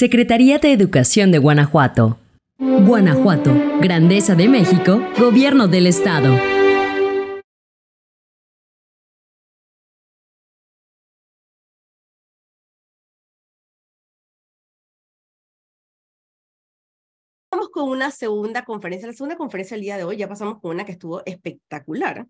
Secretaría de Educación de Guanajuato. Guanajuato, Grandeza de México, Gobierno del Estado. Vamos con una segunda conferencia. La segunda conferencia del día de hoy ya pasamos con una que estuvo espectacular.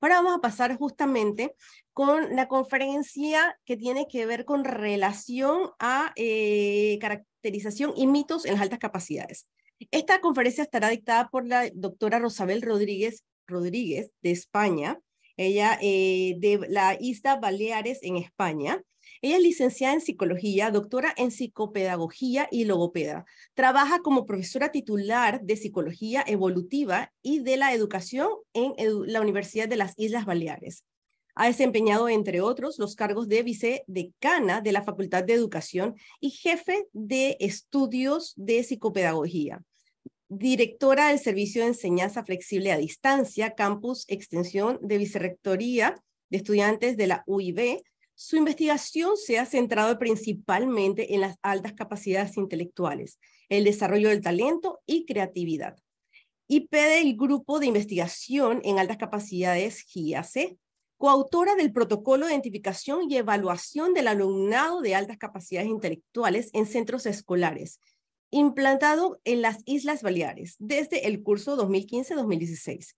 Ahora vamos a pasar justamente con la conferencia que tiene que ver con relación a eh, caracterización y mitos en las altas capacidades. Esta conferencia estará dictada por la doctora Rosabel Rodríguez, Rodríguez de España, ella eh, de la isla Baleares en España. Ella es licenciada en psicología, doctora en psicopedagogía y logopeda. Trabaja como profesora titular de psicología evolutiva y de la educación en la Universidad de las Islas Baleares. Ha desempeñado, entre otros, los cargos de vicedecana de la Facultad de Educación y jefe de estudios de psicopedagogía directora del Servicio de Enseñanza Flexible a Distancia, Campus Extensión de Vicerrectoría de Estudiantes de la UIB, su investigación se ha centrado principalmente en las altas capacidades intelectuales, el desarrollo del talento y creatividad. IP el Grupo de Investigación en Altas Capacidades GIAC, coautora del Protocolo de Identificación y Evaluación del Alumnado de Altas Capacidades Intelectuales en Centros Escolares, implantado en las Islas Baleares desde el curso 2015-2016.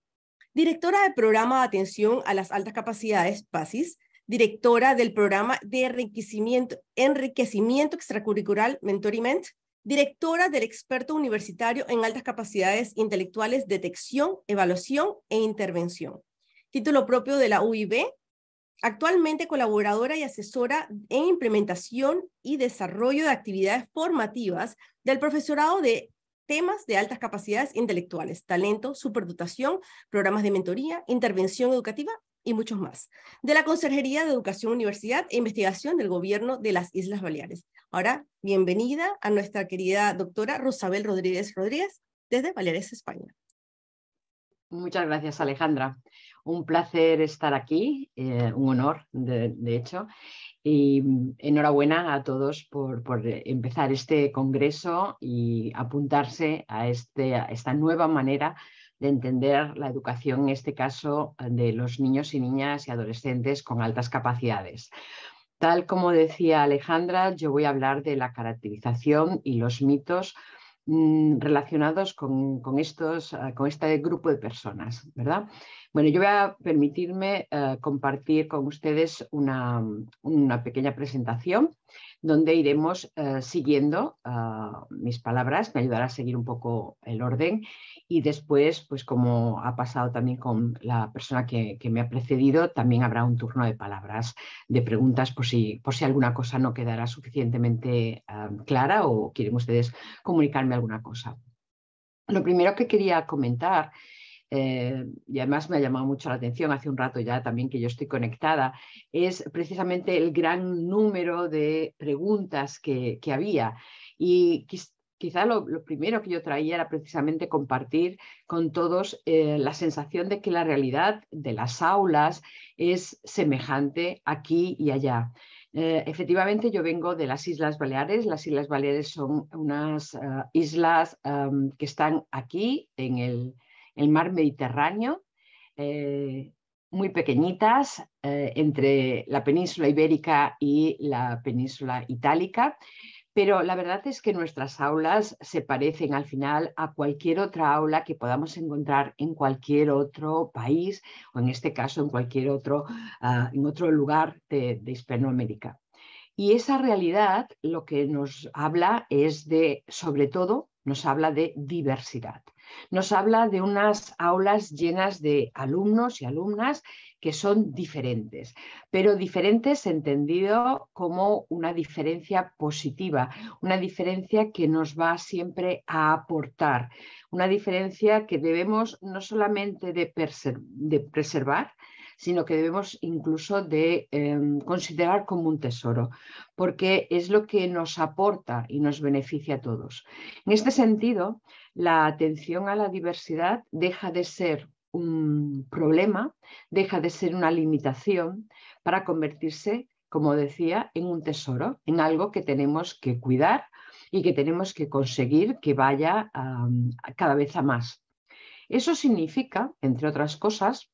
Directora del Programa de Atención a las Altas Capacidades, PASIS, directora del programa de enriquecimiento, extracurricular Mentoriment, directora del experto universitario en altas capacidades intelectuales, detección, evaluación e intervención. Título propio de la UIB, actualmente colaboradora y asesora en implementación y desarrollo de actividades formativas del profesorado de temas de altas capacidades intelectuales, talento, superdotación, programas de mentoría, intervención educativa y muchos más, de la Consejería de Educación, Universidad e Investigación del Gobierno de las Islas Baleares. Ahora, bienvenida a nuestra querida doctora Rosabel Rodríguez Rodríguez desde Baleares, España. Muchas gracias, Alejandra. Un placer estar aquí, eh, un honor, de, hecho. Y enhorabuena a todos por, empezar este congreso y apuntarse a, este, esta nueva manera de entender la educación, en este caso, de los niños y niñas y adolescentes con altas capacidades. Tal como decía Alejandra, yo voy a hablar de la caracterización y los mitos mm, relacionados con, estos, ah, con este grupo de personas, ¿verdad? Bueno, yo voy a permitirme eh, compartir con ustedes una, una pequeña presentación donde iremos eh, siguiendo ah, mis palabras, me ayudará a seguir un poco el orden y después, pues como ha pasado también con la persona que, me ha precedido, también habrá un turno de palabras, de preguntas por si, si alguna cosa no quedará suficientemente ah, clara o quieren ustedes comunicarme alguna cosa. Lo primero que quería comentar eh, y además me ha llamado mucho la atención hace un rato ya también que yo estoy conectada, es precisamente el gran número de preguntas que, había. Y quizá lo, primero que yo traía era precisamente compartir con todos eh, la sensación de que la realidad de las aulas es semejante aquí y allá. Eh, efectivamente, yo vengo de las Islas Baleares. Las Islas Baleares son unas islas que están aquí en el, el mar Mediterráneo, eh, muy pequeñitas, eh, entre la península ibérica y la península itálica, pero la verdad es que nuestras aulas se parecen al final a cualquier otra aula que podamos encontrar en cualquier otro país o en este caso en cualquier otro, ah, en otro lugar de Hispanoamérica. Y esa realidad lo que nos habla es de, sobre todo, nos habla de diversidad, nos habla de unas aulas llenas de alumnos y alumnas que son diferentes, pero diferentes entendido como una diferencia positiva, una diferencia que nos va siempre a aportar, una diferencia que debemos no solamente de, preservar, sino que debemos incluso de em, considerar como un tesoro, porque es lo que nos aporta y nos beneficia a todos. En este sentido, la atención a la diversidad deja de ser un problema, deja de ser una limitación para convertirse, como decía, en un tesoro, en algo que tenemos que cuidar y que tenemos que conseguir que vaya cada vez a más. Eso significa, entre otras cosas,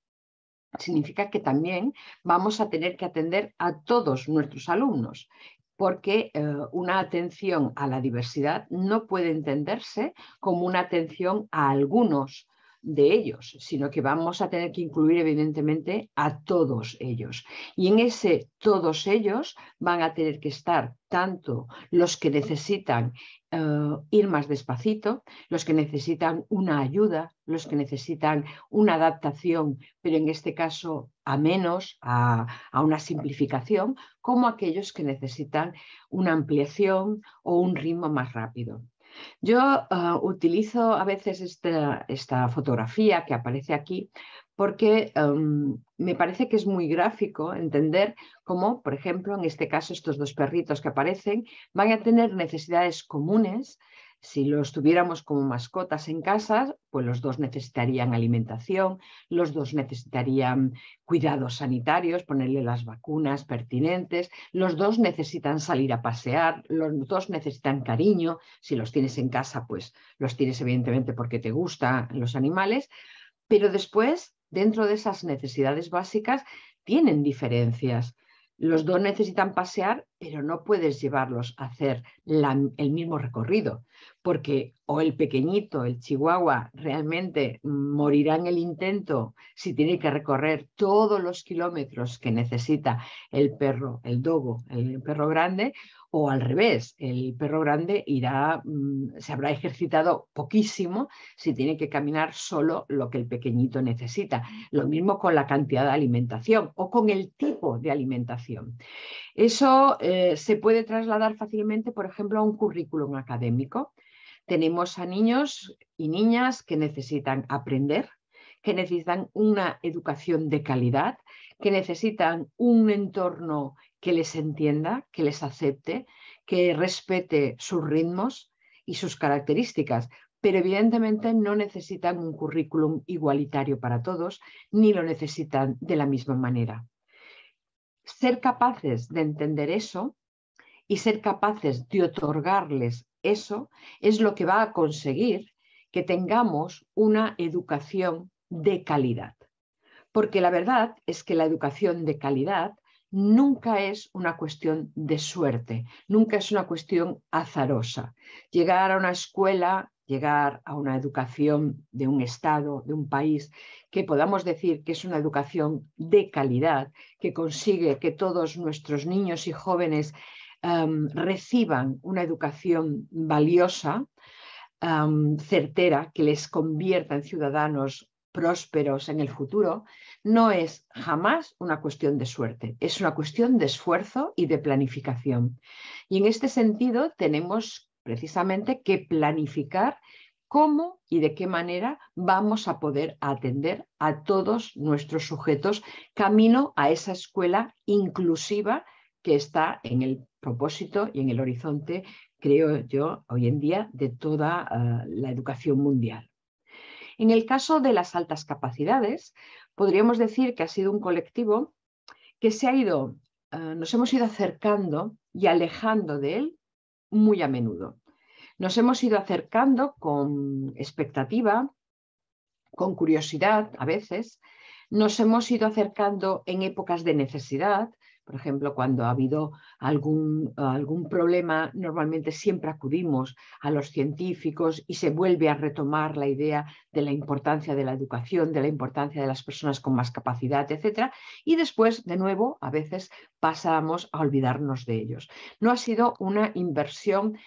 significa que también vamos a tener que atender a todos nuestros alumnos porque eh, una atención a la diversidad no puede entenderse como una atención a algunos de ellos, sino que vamos a tener que incluir evidentemente a todos ellos. Y en ese todos ellos van a tener que estar tanto los que necesitan eh, ir más despacito, los que necesitan una ayuda, los que necesitan una adaptación, pero en este caso a menos, a, una simplificación, como aquellos que necesitan una ampliación o un ritmo más rápido. Yo eh, utilizo a veces esta, esta, fotografía que aparece aquí porque em, me parece que es muy gráfico entender cómo, por ejemplo, en este caso estos dos perritos que aparecen van a tener necesidades comunes. Si los tuviéramos como mascotas en casa, pues los dos necesitarían alimentación, los dos necesitarían cuidados sanitarios, ponerle las vacunas pertinentes, los dos necesitan salir a pasear, los dos necesitan cariño. Si los tienes en casa, pues los tienes evidentemente porque te gustan los animales, pero después dentro de esas necesidades básicas tienen diferencias. Los dos necesitan pasear, pero no puedes llevarlos a hacer el mismo recorrido, porque o el pequeñito, el chihuahua, realmente morirá en el intento si tiene que recorrer todos los kilómetros que necesita el perro, el dogo, el perro grande, o al revés, el perro grande irá, mm, se habrá ejercitado poquísimo si tiene que caminar solo lo que el pequeñito necesita. Lo mismo con la cantidad de alimentación o con el tipo de alimentación. Eso eh, se puede trasladar fácilmente, por ejemplo, a un currículum académico. Tenemos a niños y niñas que necesitan aprender, que necesitan una educación de calidad, que necesitan un entorno que les entienda, que les acepte, que respete sus ritmos y sus características, pero evidentemente no necesitan un currículum igualitario para todos, ni lo necesitan de la misma manera. Ser capaces de entender eso y ser capaces de otorgarles eso es lo que va a conseguir que tengamos una educación de calidad. Porque la verdad es que la educación de calidad nunca es una cuestión de suerte, nunca es una cuestión azarosa. Llegar a una escuela, llegar a una educación de un Estado, de un país, que podamos decir que es una educación de calidad, que consigue que todos nuestros niños y jóvenes reciban una educación valiosa, certera, que les convierta en ciudadanos prósperos en el futuro, no es jamás una cuestión de suerte, es una cuestión de esfuerzo y de planificación. Y en este sentido tenemos precisamente que planificar cómo y de qué manera vamos a poder atender a todos nuestros sujetos camino a esa escuela inclusiva que está en el propósito y en el horizonte, creo yo, hoy en día, de toda ah, la educación mundial. En el caso de las altas capacidades, podríamos decir que ha sido un colectivo que se ha ido, eh, nos hemos ido acercando y alejando de él muy a menudo. Nos hemos ido acercando con expectativa, con curiosidad a veces, nos hemos ido acercando en épocas de necesidad, por ejemplo, cuando ha habido algún, problema, normalmente siempre acudimos a los científicos y se vuelve a retomar la idea de la importancia de la educación, de la importancia de las personas con más capacidad, etc. Y después, de nuevo, a veces pasamos a olvidarnos de ellos. No ha sido una inversión.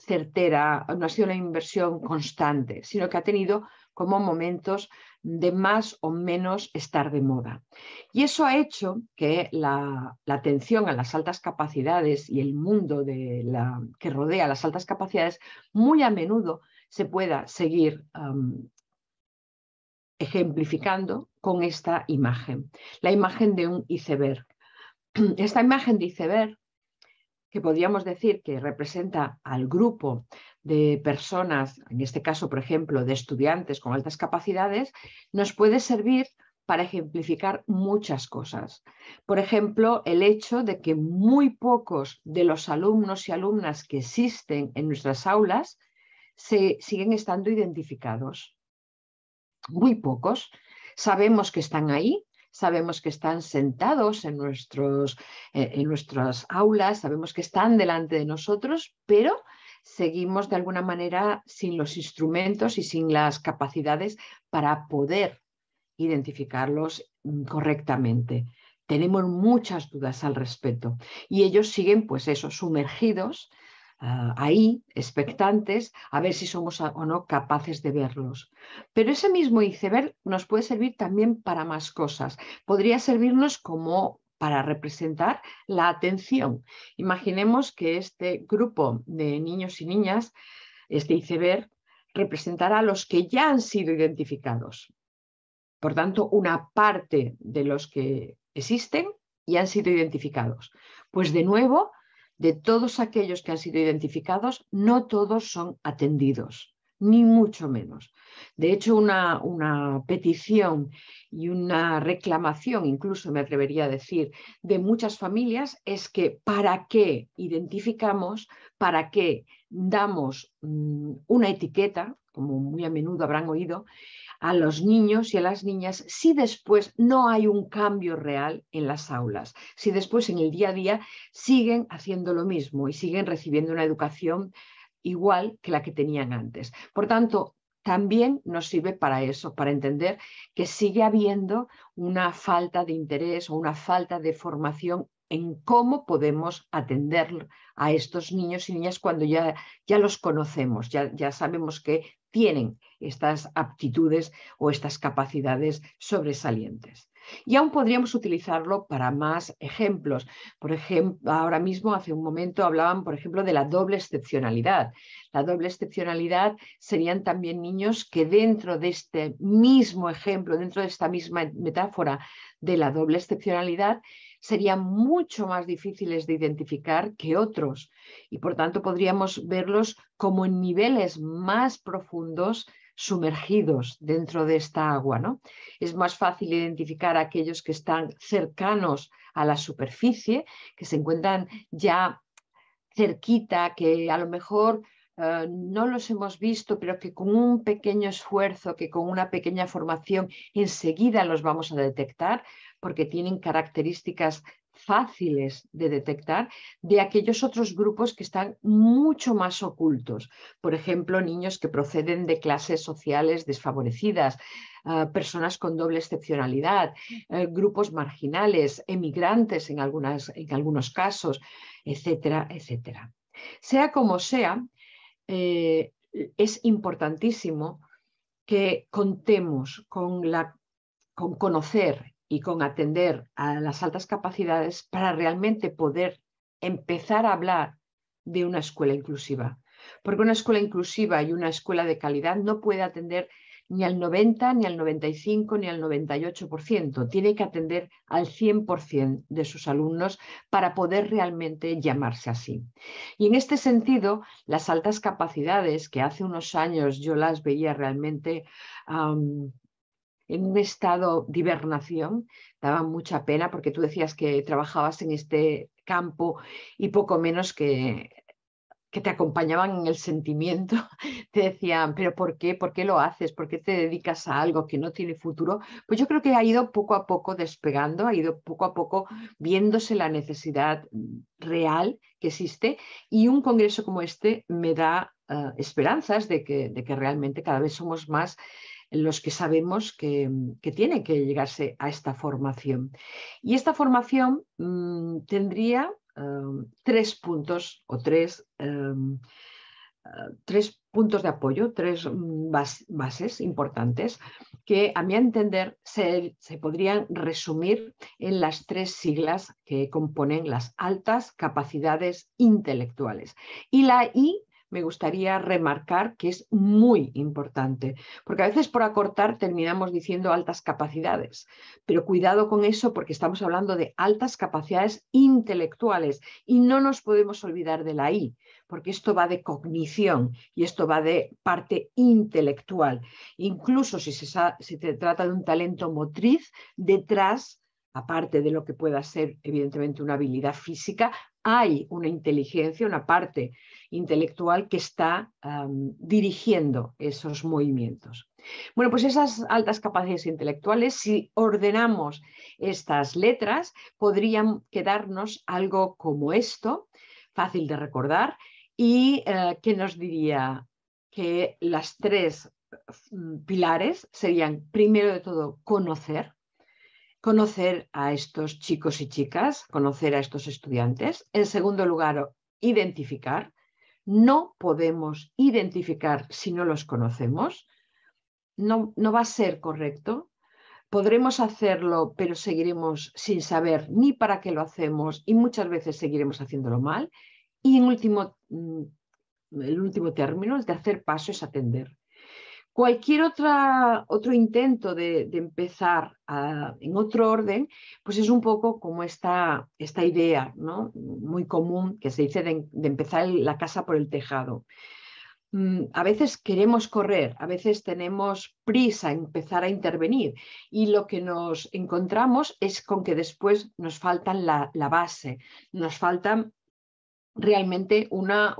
certera, no ha sido una inversión constante, sino que ha tenido como momentos de más o menos estar de moda. Y eso ha hecho que la, atención a las altas capacidades y el mundo que rodea las altas capacidades muy a menudo se pueda seguir ejemplificando con esta imagen, la imagen de un iceberg. Esta imagen de iceberg que podríamos decir que representa al grupo de personas, en este caso, por ejemplo, de estudiantes con altas capacidades, nos puede servir para ejemplificar muchas cosas. Por ejemplo, el hecho de que muy pocos de los alumnos y alumnas que existen en nuestras aulas se siguen estando identificados. Muy pocos. Sabemos que están ahí, sabemos que están sentados en, eh, en nuestras aulas, sabemos que están delante de nosotros, pero seguimos de alguna manera sin los instrumentos y sin las capacidades para poder identificarlos mm, correctamente. Tenemos muchas dudas al respecto y ellos siguen, pues eso, sumergidos Ah, ahí, expectantes, a ver si somos o no capaces de verlos. Pero ese mismo iceberg nos puede servir también para más cosas. Podría servirnos como para representar la atención. Imaginemos que este grupo de niños y niñas, este iceberg, representará a los que ya han sido identificados. Por tanto, una parte de los que existen y han sido identificados. Pues de nuevo, de todos aquellos que han sido identificados, no todos son atendidos, ni mucho menos. De hecho, una, petición y una reclamación, incluso me atrevería a decir, de muchas familias es que para qué identificamos, para qué damos mm, una etiqueta, como muy a menudo habrán oído, a los niños y a las niñas si después no hay un cambio real en las aulas, si después en el día a día siguen haciendo lo mismo y siguen recibiendo una educación igual que la que tenían antes. Por tanto, también nos sirve para eso, para entender que sigue habiendo una falta de interés o una falta de formación en cómo podemos atender a estos niños y niñas cuando ya, ya los conocemos, ya, ya sabemos que tienen estas aptitudes o estas capacidades sobresalientes. Y aún podríamos utilizarlo para más ejemplos. Por ejemplo, ahora mismo, hace un momento, hablaban, por ejemplo, de la doble excepcionalidad. La doble excepcionalidad serían también niños que dentro de este mismo ejemplo, dentro de esta misma metáfora de la doble excepcionalidad, serían mucho más difíciles de identificar que otros y por tanto podríamos verlos como en niveles más profundos sumergidos dentro de esta agua. ¿no? Es más fácil identificar a aquellos que están cercanos a la superficie, que se encuentran ya cerquita, que a lo mejor eh, no los hemos visto, pero que con un pequeño esfuerzo, que con una pequeña formación, enseguida los vamos a detectar porque tienen características fáciles de detectar de aquellos otros grupos que están mucho más ocultos. Por ejemplo, niños que proceden de clases sociales desfavorecidas, ah, personas con doble excepcionalidad, eh, grupos marginales, emigrantes en, algunas, en, algunos casos, etcétera, etcétera. Sea como sea, eh, es importantísimo que contemos con, la, con conocer y con atender a las altas capacidades para realmente poder empezar a hablar de una escuela inclusiva. Porque una escuela inclusiva y una escuela de calidad no puede atender ni al 90, ni al 95, ni al 98%. Tiene que atender al 100% de sus alumnos para poder realmente llamarse así. Y en este sentido, las altas capacidades, que hace unos años yo las veía realmente en un estado de hibernación. Daba mucha pena porque tú decías que trabajabas en este campo y poco menos que, que te acompañaban en el sentimiento, te decían, pero ¿por qué? ¿Por qué lo haces? ¿Por qué te dedicas a algo que no tiene futuro? Pues yo creo que ha ido poco a poco despegando, ha ido poco a poco viéndose la necesidad real que existe y un congreso como este me da eh, esperanzas de que, de que realmente cada vez somos más en los que sabemos mm, que, tiene que llegarse a esta formación. Y esta formación mm, tendría em, tres puntos o tres, em, eh, tres, puntos de apoyo, tres mm, bases importantes que a mi entender se, se, podrían resumir en las tres siglas que componen las altas capacidades intelectuales. Y la I me gustaría remarcar que es muy importante, porque a veces por acortar terminamos diciendo altas capacidades, pero cuidado con eso porque estamos hablando de altas capacidades intelectuales y no nos podemos olvidar de la I, porque esto va de cognición y esto va de parte intelectual. Incluso si se, trata de un talento motriz, detrás aparte de lo que pueda ser evidentemente una habilidad física, hay una inteligencia, una parte intelectual que está dirigiendo esos movimientos. Bueno, pues esas altas capacidades intelectuales, si ordenamos estas letras, podrían quedarnos algo como esto, fácil de recordar, y eh, que nos diría que las tres mm, pilares serían, primero de todo, conocer, conocer a estos chicos y chicas, conocer a estos estudiantes. En segundo lugar, identificar, no podemos identificar si no los conocemos, no, va a ser correcto. Podremos hacerlo, pero seguiremos sin saber ni para qué lo hacemos y muchas veces seguiremos haciéndolo mal. Y en último, mm, el último término, el hacer paso es atender. Cualquier otra, otro intento de, empezar ah, en otro orden, pues es un poco como esta, esta idea ¿no? muy común que se dice de, empezar la casa por el tejado. Mm, a veces queremos correr, a veces tenemos prisa a empezar a intervenir y lo que nos encontramos es con que después nos falta la, base, nos faltan realmente una,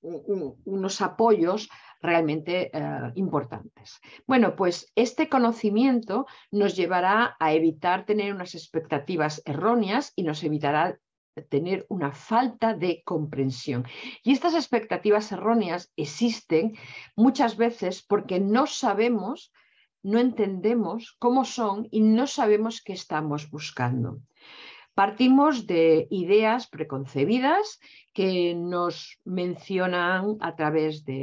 unos apoyos realmente eh, importantes. Bueno, pues este conocimiento nos llevará a evitar tener unas expectativas erróneas y nos evitará tener una falta de comprensión. Y estas expectativas erróneas existen muchas veces porque no sabemos, no entendemos cómo son y no sabemos qué estamos buscando. Partimos de ideas preconcebidas que nos mencionan a través de,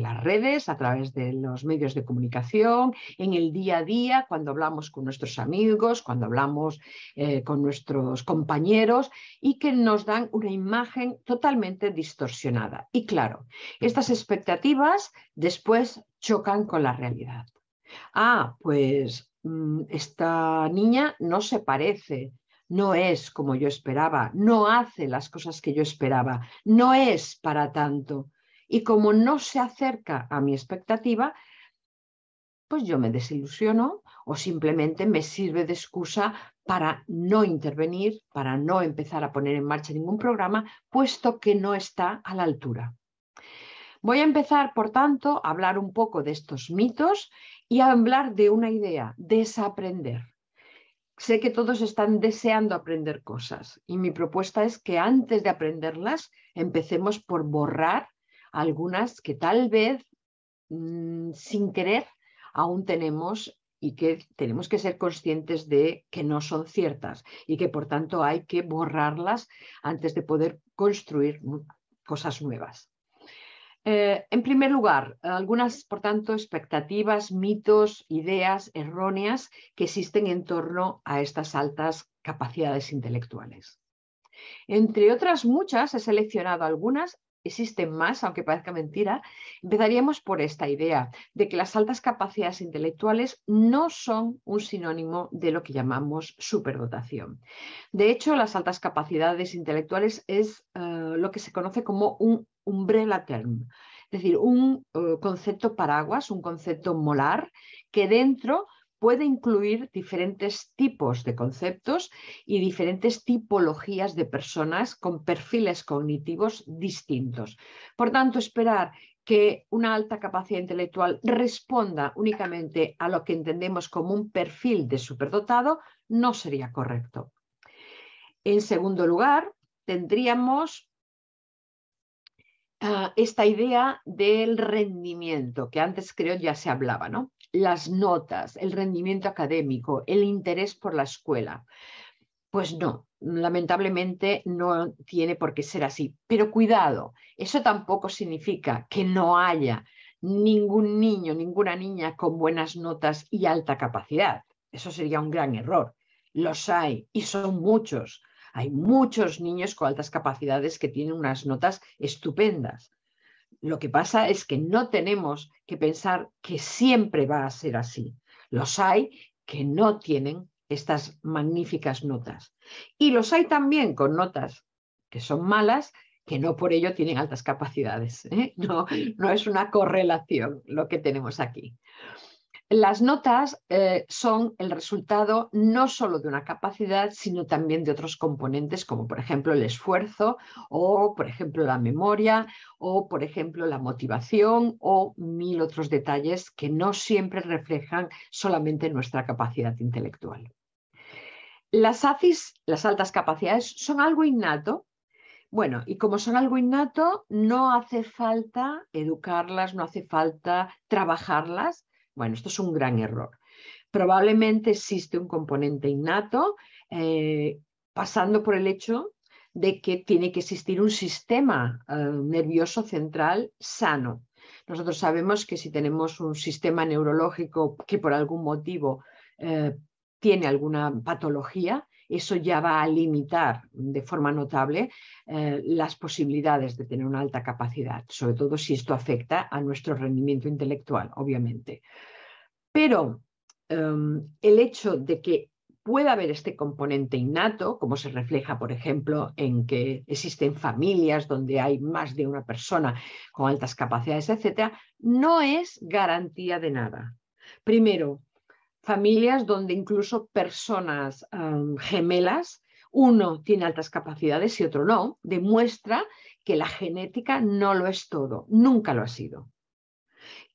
las redes, a través de los medios de comunicación, en el día a día, cuando hablamos con nuestros amigos, cuando hablamos eh, con nuestros compañeros y que nos dan una imagen totalmente distorsionada. Y claro, estas expectativas después chocan con la realidad. Ah, pues mm, esta niña no se parece no es como yo esperaba, no hace las cosas que yo esperaba, no es para tanto. Y como no se acerca a mi expectativa, pues yo me desilusiono o simplemente me sirve de excusa para no intervenir, para no empezar a poner en marcha ningún programa, puesto que no está a la altura. Voy a empezar, por tanto, a hablar un poco de estos mitos y a hablar de una idea, desaprender sé que todos están deseando aprender cosas y mi propuesta es que antes de aprenderlas empecemos por borrar algunas que tal vez mm, sin querer aún tenemos y que tenemos que ser conscientes de que no son ciertas y que por tanto hay que borrarlas antes de poder construir mm, cosas nuevas. Eh, en primer lugar, algunas, por tanto, expectativas, mitos, ideas erróneas que existen en torno a estas altas capacidades intelectuales. Entre otras muchas, he seleccionado algunas existen más, aunque parezca mentira, empezaríamos por esta idea de que las altas capacidades intelectuales no son un sinónimo de lo que llamamos superdotación. De hecho, las altas capacidades intelectuales es eh, lo que se conoce como un umbrella term, es decir, un eh, concepto paraguas, un concepto molar que dentro puede incluir diferentes tipos de conceptos y diferentes tipologías de personas con perfiles cognitivos distintos. Por tanto, esperar que una alta capacidad intelectual responda únicamente a lo que entendemos como un perfil de superdotado no sería correcto. En segundo lugar, tendríamos ah, esta idea del rendimiento, que antes creo ya se hablaba, ¿no? las notas, el rendimiento académico, el interés por la escuela. Pues no, lamentablemente no tiene por qué ser así. Pero cuidado, eso tampoco significa que no haya ningún niño, ninguna niña con buenas notas y alta capacidad. Eso sería un gran error. Los hay y son muchos. Hay muchos niños con altas capacidades que tienen unas notas estupendas. Lo que pasa es que no tenemos que pensar que siempre va a ser así. Los hay que no tienen estas magníficas notas. Y los hay también con notas que son malas, que no por ello tienen altas capacidades. ¿eh? No, no es una correlación lo que tenemos aquí. Las notas eh, son el resultado no solo de una capacidad, sino también de otros componentes, como por ejemplo el esfuerzo, o por ejemplo la memoria, o por ejemplo la motivación, o mil otros detalles que no siempre reflejan solamente nuestra capacidad intelectual. Las ACIS, las altas capacidades, son algo innato bueno, y como son algo innato, no hace falta educarlas, no hace falta trabajarlas, bueno, esto es un gran error. Probablemente existe un componente innato eh, pasando por el hecho de que tiene que existir un sistema eh, nervioso central sano. Nosotros sabemos que si tenemos un sistema neurológico que por algún motivo eh, tiene alguna patología, eso ya va a limitar de forma notable eh, las posibilidades de tener una alta capacidad, sobre todo si esto afecta a nuestro rendimiento intelectual, obviamente. Pero em, el hecho de que pueda haber este componente innato, como se refleja, por ejemplo, en que existen familias donde hay más de una persona con altas capacidades, etc., no es garantía de nada. Primero, familias donde incluso personas gemelas, uno tiene altas capacidades y otro no, demuestra que la genética no lo es todo, nunca lo ha sido.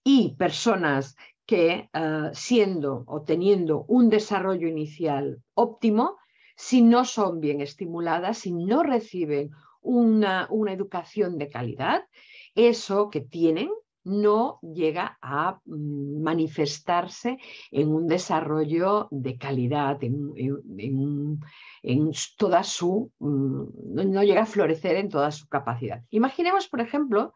Y personas que ah, siendo o teniendo un desarrollo inicial óptimo, si no son bien estimuladas, si no reciben una, una educación de calidad, eso que tienen no llega a mm, manifestarse en un desarrollo de calidad, en, toda su, mm, no llega a florecer en toda su capacidad. Imaginemos, por ejemplo,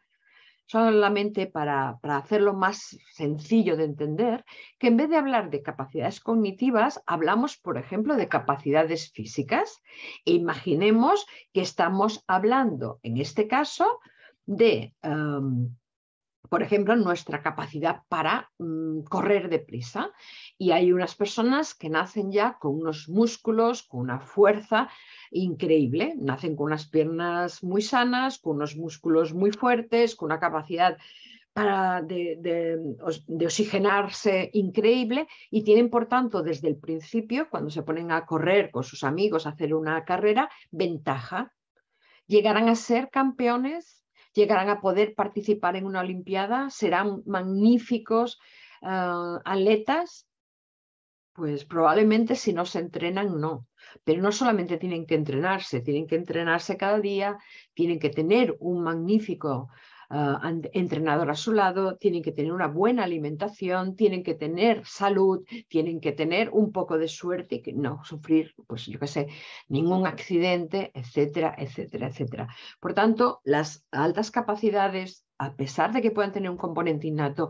solamente para, hacerlo más sencillo de entender, que en vez de hablar de capacidades cognitivas, hablamos, por ejemplo, de capacidades físicas. E imaginemos que estamos hablando, en este caso, de em, por ejemplo, nuestra capacidad para mm, correr deprisa. Y hay unas personas que nacen ya con unos músculos, con una fuerza increíble, nacen con unas piernas muy sanas, con unos músculos muy fuertes, con una capacidad para de, de, oxigenarse increíble y tienen, por tanto, desde el principio, cuando se ponen a correr con sus amigos, a hacer una carrera, ventaja. Llegarán a ser campeones llegarán a poder participar en una Olimpiada, serán magníficos eh, atletas. Pues probablemente si no se entrenan, no. Pero no solamente tienen que entrenarse, tienen que entrenarse cada día, tienen que tener un magnífico Ah, entrenador a su lado, tienen que tener una buena alimentación, tienen que tener salud, tienen que tener un poco de suerte y que no sufrir, pues yo qué sé, ningún accidente, etcétera, etcétera, etcétera. Por tanto, las altas capacidades, a pesar de que puedan tener un componente innato,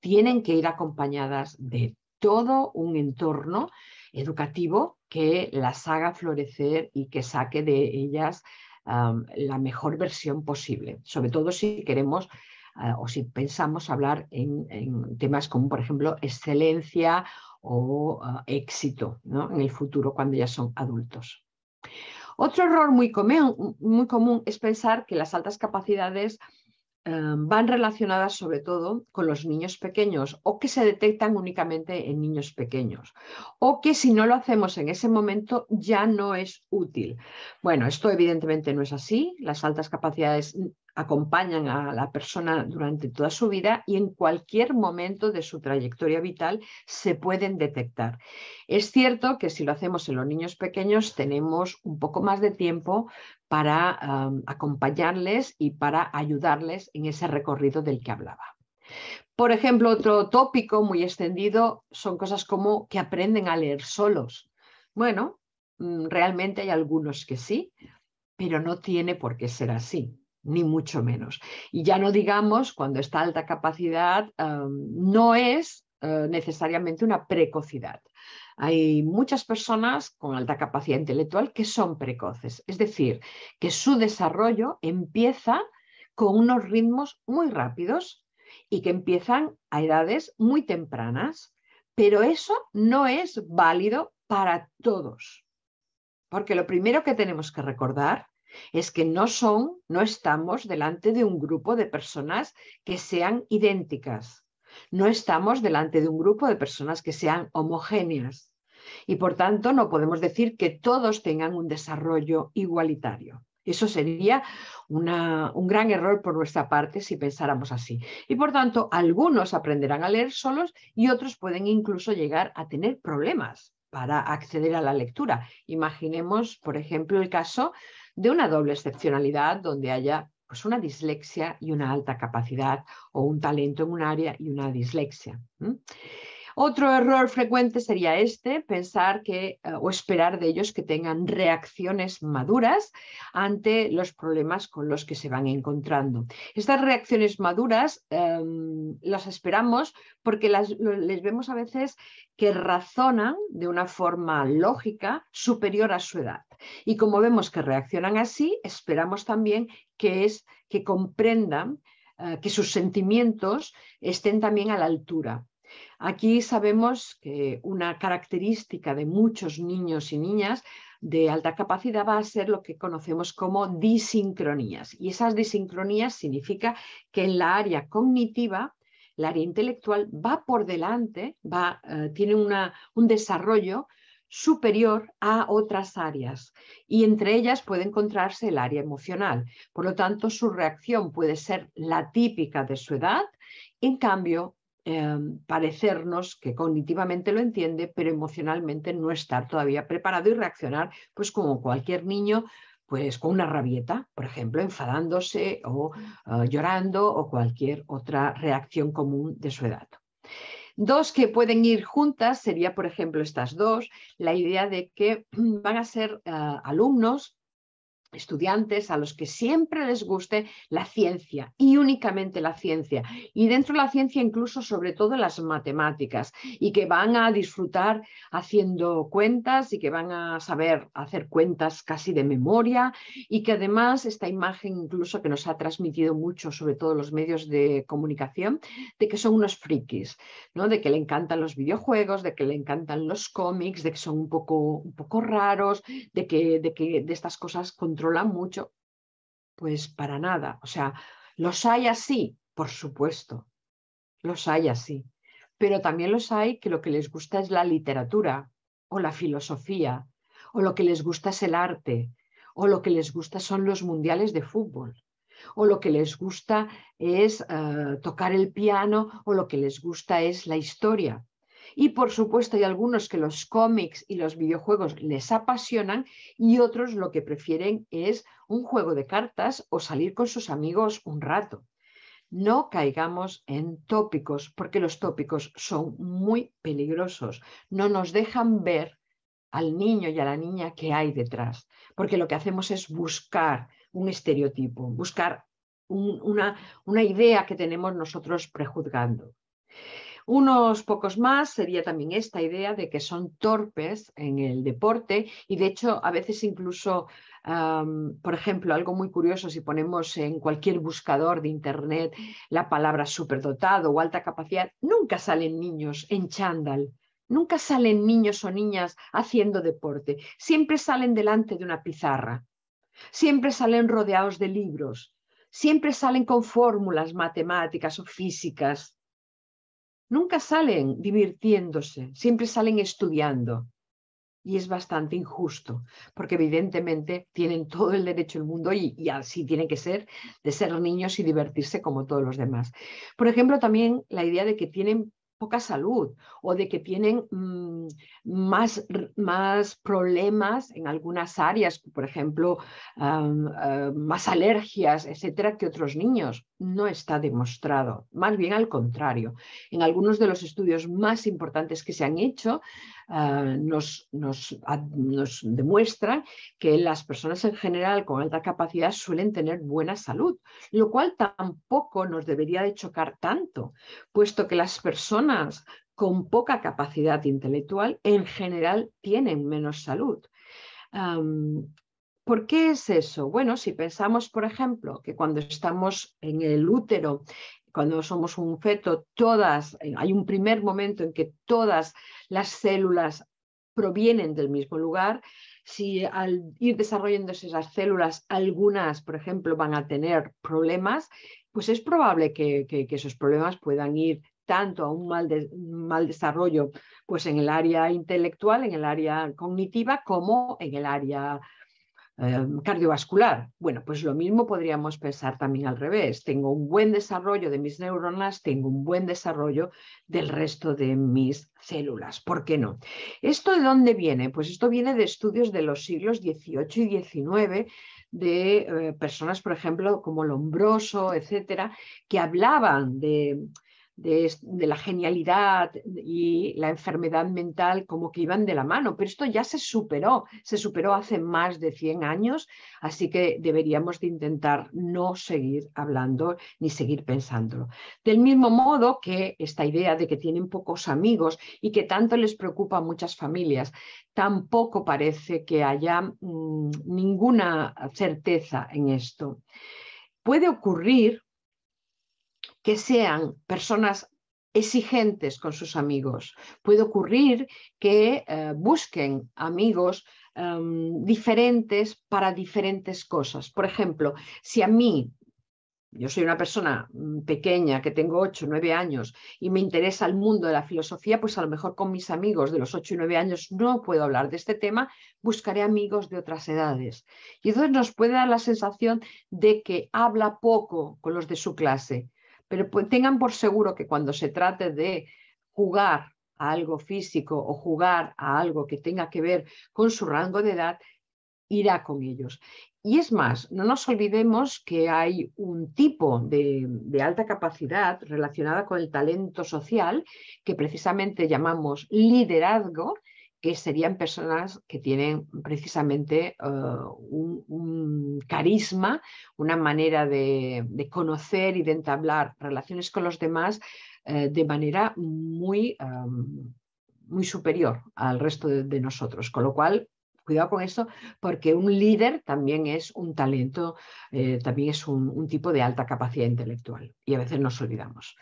tienen que ir acompañadas de todo un entorno educativo que las haga florecer y que saque de ellas la mejor versión posible, sobre todo si queremos ah, o si pensamos hablar en, temas como, por ejemplo, excelencia o ah, éxito en el futuro cuando ya son adultos. Otro error muy muy común es pensar que las altas capacidades Em, van relacionadas sobre todo con los niños pequeños o que se detectan únicamente en niños pequeños o que si no lo hacemos en ese momento ya no es útil. Bueno, esto evidentemente no es así. Las altas capacidades acompañan a la persona durante toda su vida y en cualquier momento de su trayectoria vital se pueden detectar. Es cierto que si lo hacemos en los niños pequeños tenemos un poco más de tiempo para acompañarles y para ayudarles en ese recorrido del que hablaba. Por ejemplo, otro tópico muy extendido son cosas como que aprenden a leer solos. Bueno, mm, realmente hay algunos que sí, pero no tiene por qué ser así ni mucho menos. Y ya no digamos cuando esta alta capacidad em, no es eh, necesariamente una precocidad. Hay muchas personas con alta capacidad intelectual que son precoces, es decir, que su desarrollo empieza con unos ritmos muy rápidos y que empiezan a edades muy tempranas, pero eso no es válido para todos. Porque lo primero que tenemos que recordar es que no son, no estamos delante de un grupo de personas que sean idénticas. No estamos delante de un grupo de personas que sean homogéneas. Y por tanto, no podemos decir que todos tengan un desarrollo igualitario. Eso sería un gran error por nuestra parte si pensáramos así. Y por tanto, algunos aprenderán a leer solos y otros pueden incluso llegar a tener problemas para acceder a la lectura. Imaginemos, por ejemplo, el caso de una doble excepcionalidad donde haya pues, una dislexia y una alta capacidad o un talento en un área y una dislexia. Otro error frecuente sería este, pensar que eh, o esperar de ellos que tengan reacciones maduras ante los problemas con los que se van encontrando. Estas reacciones maduras em, las esperamos porque les vemos a veces que razonan de una forma lógica superior a su edad. Y como vemos que reaccionan así, esperamos también que, comprendan eh, que sus sentimientos estén también a la altura Aquí sabemos que una característica de muchos niños y niñas de alta capacidad va a ser lo que conocemos como disincronías. Y esas disincronías significa que en la área cognitiva, la área intelectual va por delante, va, eh, tiene un desarrollo superior a otras áreas y entre ellas puede encontrarse el área emocional. Por lo tanto, su reacción puede ser la típica de su edad, en cambio, Em, parecernos que cognitivamente lo entiende, pero emocionalmente no estar todavía preparado y reaccionar, pues como cualquier niño, pues con una rabieta, por ejemplo, enfadándose o ah, llorando o cualquier otra reacción común de su edad. Dos que pueden ir juntas sería, por ejemplo, estas dos, la idea de que van a ser ah, alumnos estudiantes a los que siempre les guste la ciencia y únicamente la ciencia y dentro de la ciencia incluso sobre todo las matemáticas y que van a disfrutar haciendo cuentas y que van a saber hacer cuentas casi de memoria y que además esta imagen incluso que nos ha transmitido mucho sobre todo los medios de comunicación de que son unos frikis ¿no? de que le encantan los videojuegos de que le encantan los cómics de que son un poco un poco raros de que de que de estas cosas con mucho? Pues para nada. O sea, los hay así, por supuesto. Los hay así. Pero también los hay que lo que les gusta es la literatura o la filosofía o lo que les gusta es el arte o lo que les gusta son los mundiales de fútbol o lo que les gusta es eh, tocar el piano o lo que les gusta es la historia. Y por supuesto hay algunos que los cómics y los videojuegos les apasionan y otros lo que prefieren es un juego de cartas o salir con sus amigos un rato. No caigamos en tópicos porque los tópicos son muy peligrosos. No nos dejan ver al niño y a la niña que hay detrás, porque lo que hacemos es buscar un estereotipo, buscar una, una idea que tenemos nosotros prejuzgando. Unos pocos más sería también esta idea de que son torpes en el deporte y de hecho a veces incluso, por ejemplo, algo muy curioso, si ponemos en cualquier buscador de Internet la palabra superdotado o alta capacidad, nunca salen niños en chándal. Nunca salen niños o niñas haciendo deporte, siempre salen delante de una pizarra, siempre salen rodeados de libros, siempre salen con fórmulas matemáticas o físicas, nunca salen divirtiéndose, siempre salen estudiando. Y es bastante injusto, porque evidentemente tienen todo el derecho del mundo y, así tiene que ser, de ser niños y divertirse como todos los demás. Por ejemplo, también la idea de que tienen poca salud o de que tienen mm, más, más, problemas en algunas áreas, por ejemplo, eh, más alergias, etcétera, que otros niños no está demostrado, más bien al contrario. En algunos de los estudios más importantes que se han hecho ah, nos, demuestra que las personas en general con alta capacidad suelen tener buena salud, lo cual tampoco nos debería de chocar tanto, puesto que las personas con poca capacidad intelectual en general tienen menos salud. ¿Por qué es eso? Bueno, si pensamos, por ejemplo, que cuando estamos en el útero, cuando somos un feto, todas, eh, hay un primer momento en que todas las células provienen del mismo lugar, si al ir desarrollándose esas células, algunas, por ejemplo, van a tener problemas, pues es probable que, esos problemas puedan ir tanto a un mal, mal, desarrollo pues en el área intelectual, en el área cognitiva, como en el área eh, cardiovascular. Bueno, pues lo mismo podríamos pensar también al revés. Tengo un buen desarrollo de mis neuronas, tengo un buen desarrollo del resto de mis células. ¿Por qué no? ¿Esto de dónde viene? Pues esto viene de estudios de los siglos XVIII y XIX de eh, personas, por ejemplo, como Lombroso, etcétera, que hablaban de de, la genialidad y la enfermedad mental como que iban de la mano, pero esto ya se superó, se superó hace más de 100 años, así que deberíamos de intentar no seguir hablando ni seguir pensándolo. Del mismo modo que esta idea de que tienen pocos amigos y que tanto les preocupa a muchas familias, tampoco parece que haya mm, ninguna certeza en esto. Puede ocurrir que sean personas exigentes con sus amigos. Puede ocurrir que eh, busquen amigos em, diferentes para diferentes cosas. Por ejemplo, si a mí, yo soy una persona mm, pequeña que tengo 8, 9 años y me interesa el mundo de la filosofía, pues a lo mejor con mis amigos de los 8 y 9 años no puedo hablar de este tema, buscaré amigos de otras edades. Y entonces nos puede dar la sensación de que habla poco con los de su clase pero tengan por seguro que cuando se trate de jugar a algo físico o jugar a algo que tenga que ver con su rango de edad, irá con ellos. Y es más, no nos olvidemos que hay un tipo de, alta capacidad relacionada con el talento social que precisamente llamamos liderazgo que serían personas que tienen precisamente eh, un, carisma, una manera de, conocer y de entablar relaciones con los demás eh, de manera muy, muy superior al resto de, nosotros, con lo cual cuidado con eso, porque un líder también es un talento, eh, también es un, tipo de alta capacidad intelectual y a veces nos olvidamos.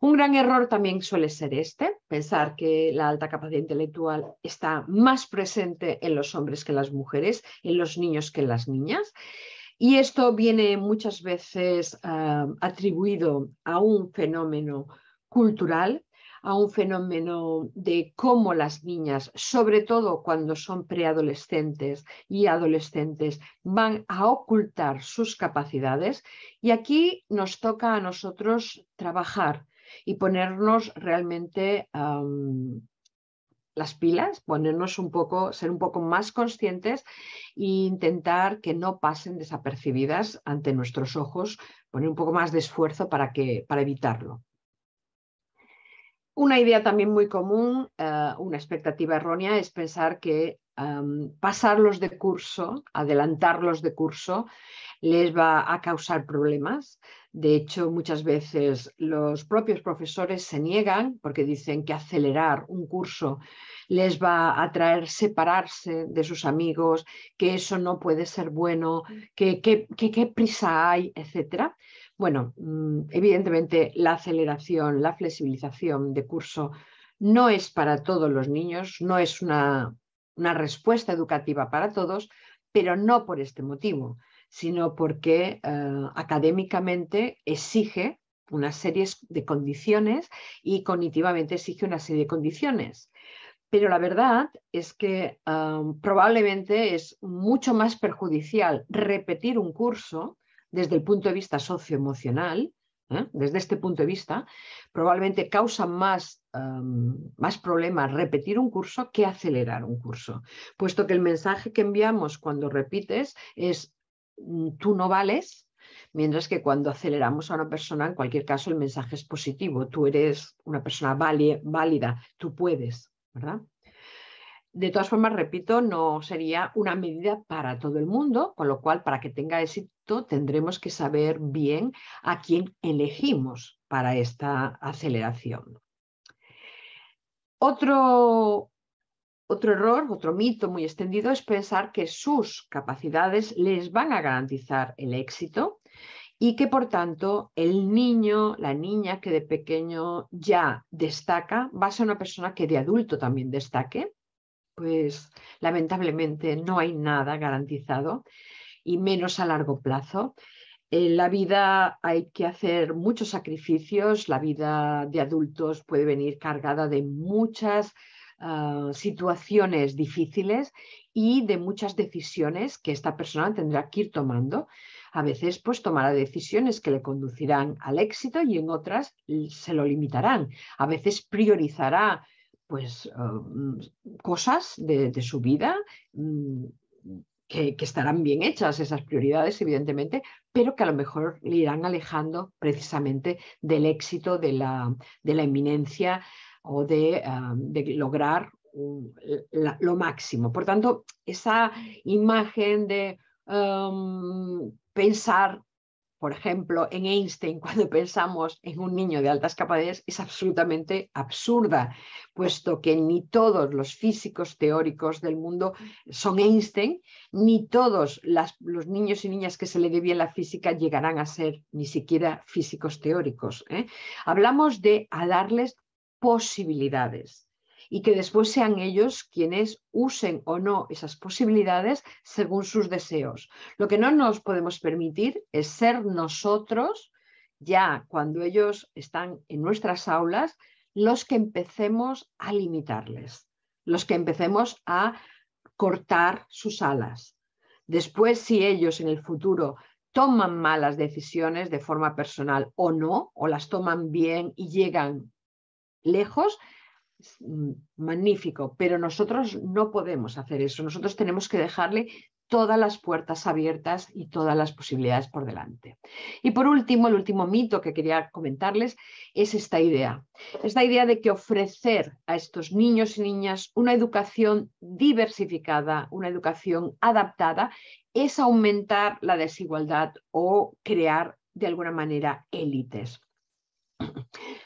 Un gran error también suele ser este, pensar que la alta capacidad intelectual está más presente en los hombres que en las mujeres, en los niños que en las niñas. Y esto viene muchas veces ah, atribuido a un fenómeno cultural a un fenómeno de cómo las niñas, sobre todo cuando son preadolescentes y adolescentes, van a ocultar sus capacidades. Y aquí nos toca a nosotros trabajar y ponernos realmente las pilas, ponernos un poco, ser un poco más conscientes e intentar que no pasen desapercibidas ante nuestros ojos, poner un poco más de esfuerzo para, que, para evitarlo. Una idea también muy común, eh, una expectativa errónea, es pensar que pasarlos de curso, adelantarlos de curso, les va a causar problemas. De hecho, muchas veces los propios profesores se niegan porque dicen que acelerar un curso les va a traer separarse de sus amigos, que eso no puede ser bueno, mm. que qué prisa hay, etcétera. Bueno, mm, evidentemente la aceleración, la flexibilización de curso no es para todos los niños, no es una, respuesta educativa para todos, pero no por este motivo, sino porque eh, académicamente exige una serie de condiciones y cognitivamente exige una serie de condiciones. Pero la verdad es que eh, probablemente es mucho más perjudicial repetir un curso desde el punto de vista socioemocional, ¿eh? desde este punto de vista, probablemente causa más, em, más problemas repetir un curso que acelerar un curso, puesto que el mensaje que enviamos cuando repites es mm, tú no vales, Mientras que cuando aceleramos a una persona, en cualquier caso, el mensaje es positivo. Tú eres una persona válida, tú puedes, ¿verdad? De todas formas, repito, no sería una medida para todo el mundo, con lo cual, para que tenga éxito, tendremos que saber bien a quién elegimos para esta aceleración. Otro, otro error, otro mito muy extendido es pensar que sus capacidades les van a garantizar el éxito y que por tanto el niño, la niña que de pequeño ya destaca, va a ser una persona que de adulto también destaque, pues lamentablemente no hay nada garantizado y menos a largo plazo. En la vida hay que hacer muchos sacrificios, la vida de adultos puede venir cargada de muchas ah, situaciones difíciles y de muchas decisiones que esta persona tendrá que ir tomando. A veces pues tomará decisiones que le conducirán al éxito y en otras se lo limitarán. A veces priorizará pues ah, mm, cosas de, su vida, mm, que, estarán bien hechas esas prioridades, evidentemente, pero que a lo mejor le irán alejando precisamente del éxito, de la, de la o de, ah, de lograr lo máximo. Por tanto, esa imagen de ah, mm, pensar por ejemplo, en Einstein, cuando pensamos en un niño de altas capacidades, es absolutamente absurda, puesto que ni todos los físicos teóricos del mundo son Einstein, ni todos los niños y niñas que se le dé bien la física llegarán a ser ni siquiera físicos teóricos. ¿eh? Hablamos de a darles posibilidades y que después sean ellos quienes usen o no esas posibilidades según sus deseos. Lo que no nos podemos permitir es ser nosotros, ya cuando ellos están en nuestras aulas, los que empecemos a limitarles, los que empecemos a cortar sus alas. Después, si ellos en el futuro toman malas decisiones de forma personal o no, o las toman bien y llegan lejos, Mm, magnífico, pero nosotros no podemos hacer eso. Nosotros tenemos que dejarle todas las puertas abiertas y todas las posibilidades por delante. Y por último, el último mito que quería comentarles es esta idea. Esta idea de que ofrecer a estos niños y niñas una educación diversificada, una educación adaptada, es aumentar la desigualdad o crear de alguna manera élites.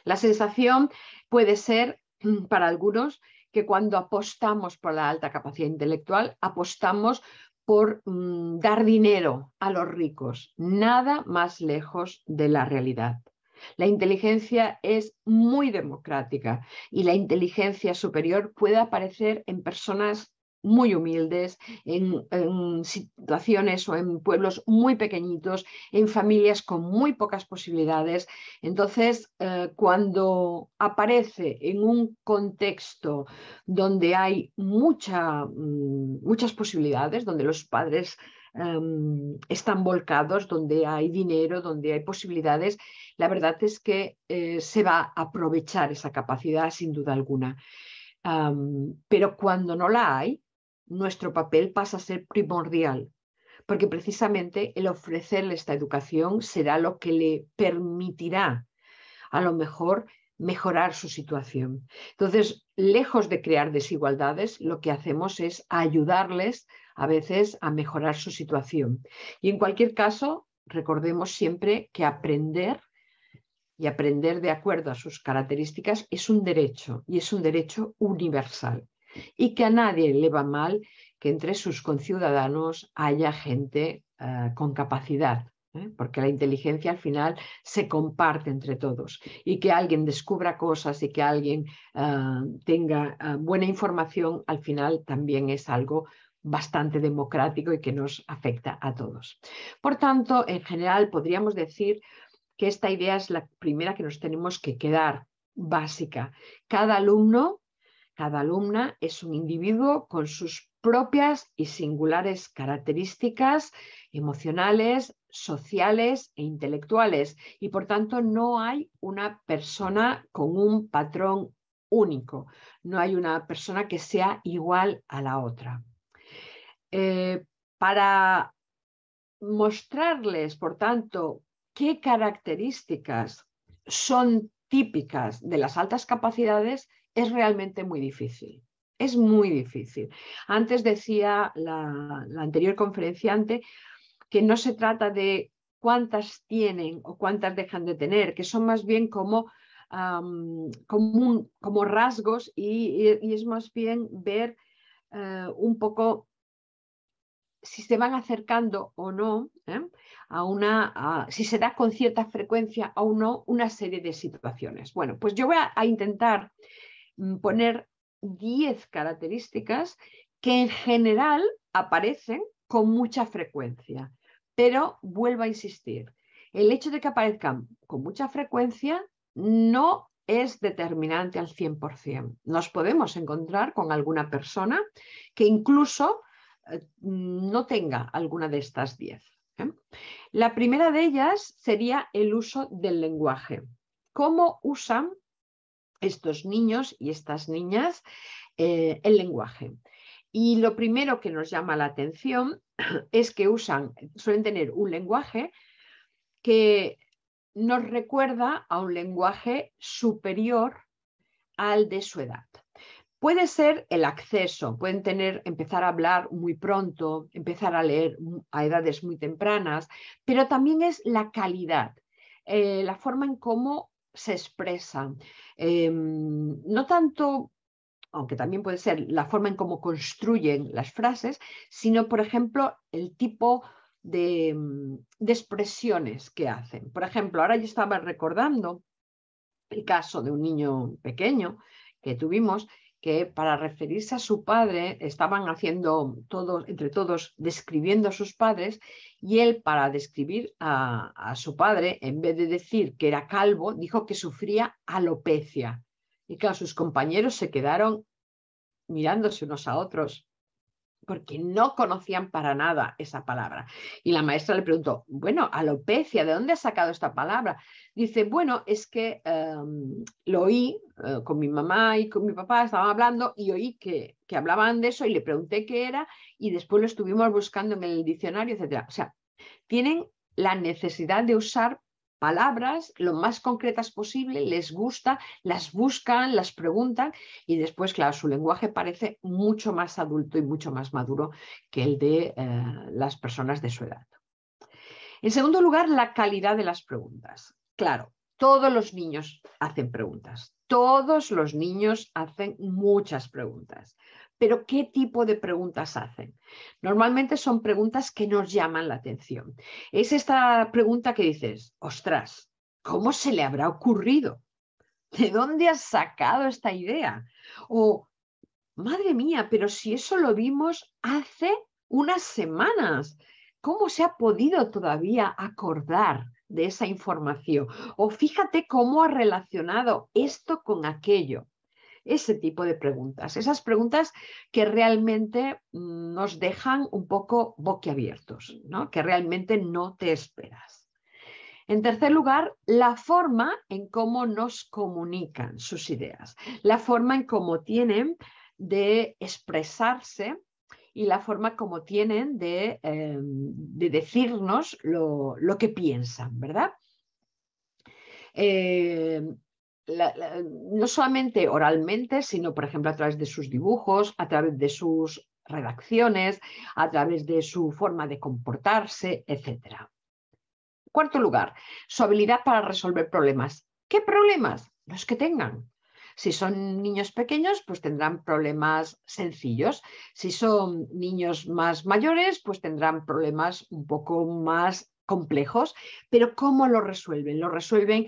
La sensación puede ser para algunos que cuando apostamos por la alta capacidad intelectual, apostamos por mm, dar dinero a los ricos, nada más lejos de la realidad. La inteligencia es muy democrática y la inteligencia superior puede aparecer en personas muy humildes, en, situaciones o en pueblos muy pequeñitos, en familias con muy pocas posibilidades. Entonces, eh, cuando aparece en un contexto donde hay mm, muchas posibilidades, donde los padres em, están volcados, donde hay dinero, donde hay posibilidades, la verdad es que eh, se va a aprovechar esa capacidad sin duda alguna. pero cuando no la hay, nuestro papel pasa a ser primordial, porque precisamente el ofrecerle esta educación será lo que le permitirá a lo mejor mejorar su situación. Entonces, lejos de crear desigualdades, lo que hacemos es ayudarles a veces a mejorar su situación. Y en cualquier caso, recordemos siempre que aprender y aprender de acuerdo a sus características es un derecho y es un derecho universal y que a nadie le va mal que entre sus conciudadanos haya gente eh, con capacidad, ¿eh? porque la inteligencia al final se comparte entre todos y que alguien descubra cosas y que alguien eh, tenga buena información al final también es algo bastante democrático y que nos afecta a todos. Por tanto, en general podríamos decir que esta idea es la primera que nos tenemos que quedar básica. Cada alumno cada alumna es un individuo con sus propias y singulares características emocionales, sociales e intelectuales y por tanto no hay una persona con un patrón único, no hay una persona que sea igual a la otra. Eh, para mostrarles, por tanto, qué características son típicas de las altas capacidades, es realmente muy difícil. Es muy difícil. Antes decía la, anterior conferenciante que no se trata de cuántas tienen o cuántas dejan de tener, que son más bien como como, rasgos y, es más bien ver eh, un poco si se van acercando o no ¿eh? a una, si se da con cierta frecuencia o no una serie de situaciones. Bueno, pues yo voy a intentar Mm, poner 10 características que en general aparecen con mucha frecuencia. Pero vuelvo a insistir, el hecho de que aparezcan con mucha frecuencia no es determinante al 100%. Nos podemos encontrar con alguna persona que incluso eh, no tenga alguna de estas 10. ¿eh? La primera de ellas sería el uso del lenguaje. ¿Cómo usan estos niños y estas niñas eh, el lenguaje. Y lo primero que nos llama la atención es que usan, suelen tener un lenguaje que nos recuerda a un lenguaje superior al de su edad. Puede ser el acceso, pueden tener, empezar a hablar muy pronto, empezar a leer a edades muy tempranas, pero también es la calidad, eh, la forma en cómo se expresan, em, no tanto aunque también puede ser la forma en cómo construyen las frases, sino, por ejemplo, el tipo de, em, de, expresiones que hacen. Por ejemplo, ahora yo estaba recordando el caso de un niño pequeño que tuvimos que para referirse a su padre estaban haciendo todos, entre todos, describiendo a sus padres, y él para describir a, su padre, en vez de decir que era calvo, dijo que sufría alopecia. Y claro, sus compañeros se quedaron mirándose unos a otros porque no conocían para nada esa palabra. Y la maestra le preguntó, bueno, alopecia, ¿de dónde ha sacado esta palabra? Dice, bueno, es que em, lo oí eh, con mi mamá y con mi papá, estaban hablando y oí que, hablaban de eso y le pregunté qué era y después lo estuvimos buscando en el diccionario, etc. O sea, tienen la necesidad de usar palabras lo más concretas posible, les gusta, las buscan, las preguntan y después, claro, su lenguaje parece mucho más adulto y mucho más maduro que el de eh, las personas de su edad. En segundo lugar, la calidad de las preguntas. Claro, todos los niños hacen preguntas, todos los niños hacen muchas preguntas. Pero ¿qué tipo de preguntas hacen? Normalmente son preguntas que nos llaman la atención. Es esta pregunta que dices, ostras, ¿cómo se le habrá ocurrido? ¿De dónde has sacado esta idea? O, madre mía, pero si eso lo vimos hace unas semanas, ¿cómo se ha podido todavía acordar? de esa información. O fíjate cómo ha relacionado esto con aquello. Ese tipo de preguntas, esas preguntas que realmente mm, nos dejan un poco boquiabiertos, que realmente no te esperas. En tercer lugar, la forma en cómo nos comunican sus ideas, la forma en cómo tienen de expresarse y la forma como tienen de, eh, decirnos lo, que piensan, ¿verdad? Eh, no solamente oralmente, sino, por ejemplo, a través de sus dibujos, a través de sus redacciones, a través de su forma de comportarse, etc. Cuarto lugar, su habilidad para resolver problemas. ¿Qué problemas? Los que tengan. Si son niños pequeños, pues tendrán problemas sencillos. Si son niños más mayores, pues tendrán problemas un poco más complejos. Pero ¿cómo lo resuelven? Lo resuelven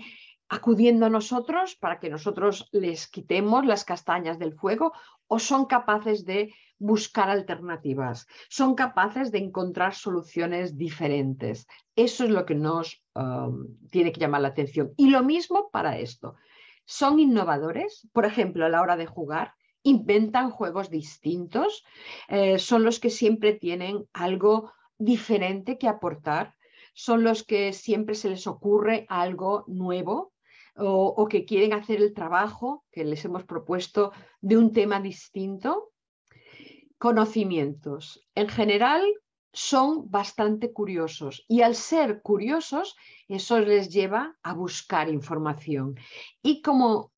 acudiendo a nosotros para que nosotros les quitemos las castañas del fuego o son capaces de buscar alternativas, son capaces de encontrar soluciones diferentes. Eso es lo que nos um, tiene que llamar la atención. Y lo mismo para esto son innovadores, por ejemplo, a la hora de jugar, inventan juegos distintos, eh, son los que siempre tienen algo diferente que aportar, son los que siempre se les ocurre algo nuevo o que quieren hacer el trabajo que les hemos propuesto de un tema distinto. Conocimientos. En general, son bastante curiosos y al ser curiosos eso les lleva a buscar información. Y como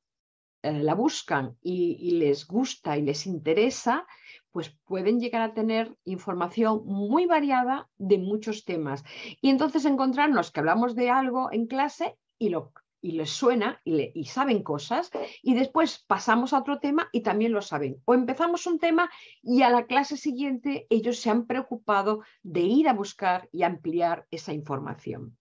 eh, la buscan y, y les gusta y les interesa, pues pueden llegar a tener información muy variada de muchos temas. Y entonces encontrarnos que hablamos de algo en clase y lo y les suena y, saben cosas y después pasamos a otro tema y también lo saben. O empezamos un tema y a la clase siguiente ellos se han preocupado de ir a buscar y ampliar esa información.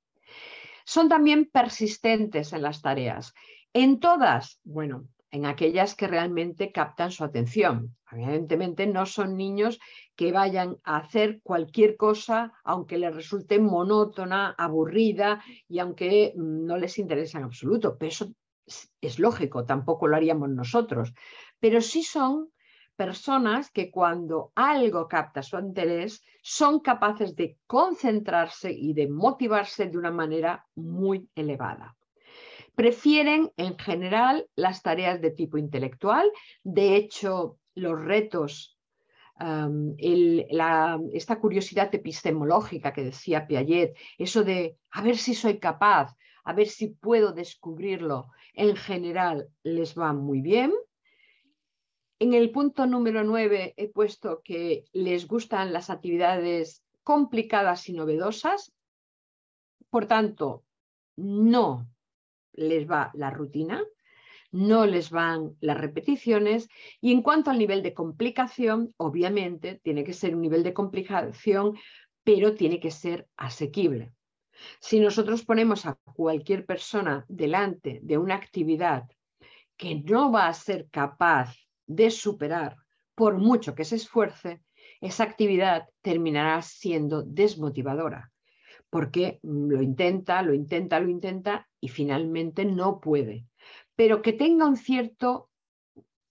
Son también persistentes en las tareas. En todas, bueno, en aquellas que realmente captan su atención. Evidentemente no son niños que vayan a hacer cualquier cosa aunque les resulte monótona, aburrida y aunque mm, no les interesa en absoluto. Pero eso es lógico, tampoco lo haríamos nosotros. Pero sí son personas que cuando algo capta su interés son capaces de concentrarse y de motivarse de una manera muy elevada prefieren en general las tareas de tipo intelectual. De hecho, los retos, esta curiosidad epistemológica que decía Piaget, eso de a ver si soy capaz, a ver si puedo descubrirlo, en general les va muy bien. En el punto número 9 he puesto que les gustan las actividades complicadas y novedosas. Por tanto, no les va la rutina, no les van las repeticiones y en cuanto al nivel de complicación, obviamente tiene que ser un nivel de complicación, pero tiene que ser asequible. Si nosotros ponemos a cualquier persona delante de una actividad que no va a ser capaz de superar por mucho que se esfuerce, esa actividad terminará siendo desmotivadora porque lo intenta, lo intenta, lo intenta y finalmente no puede. Pero que tenga un cierto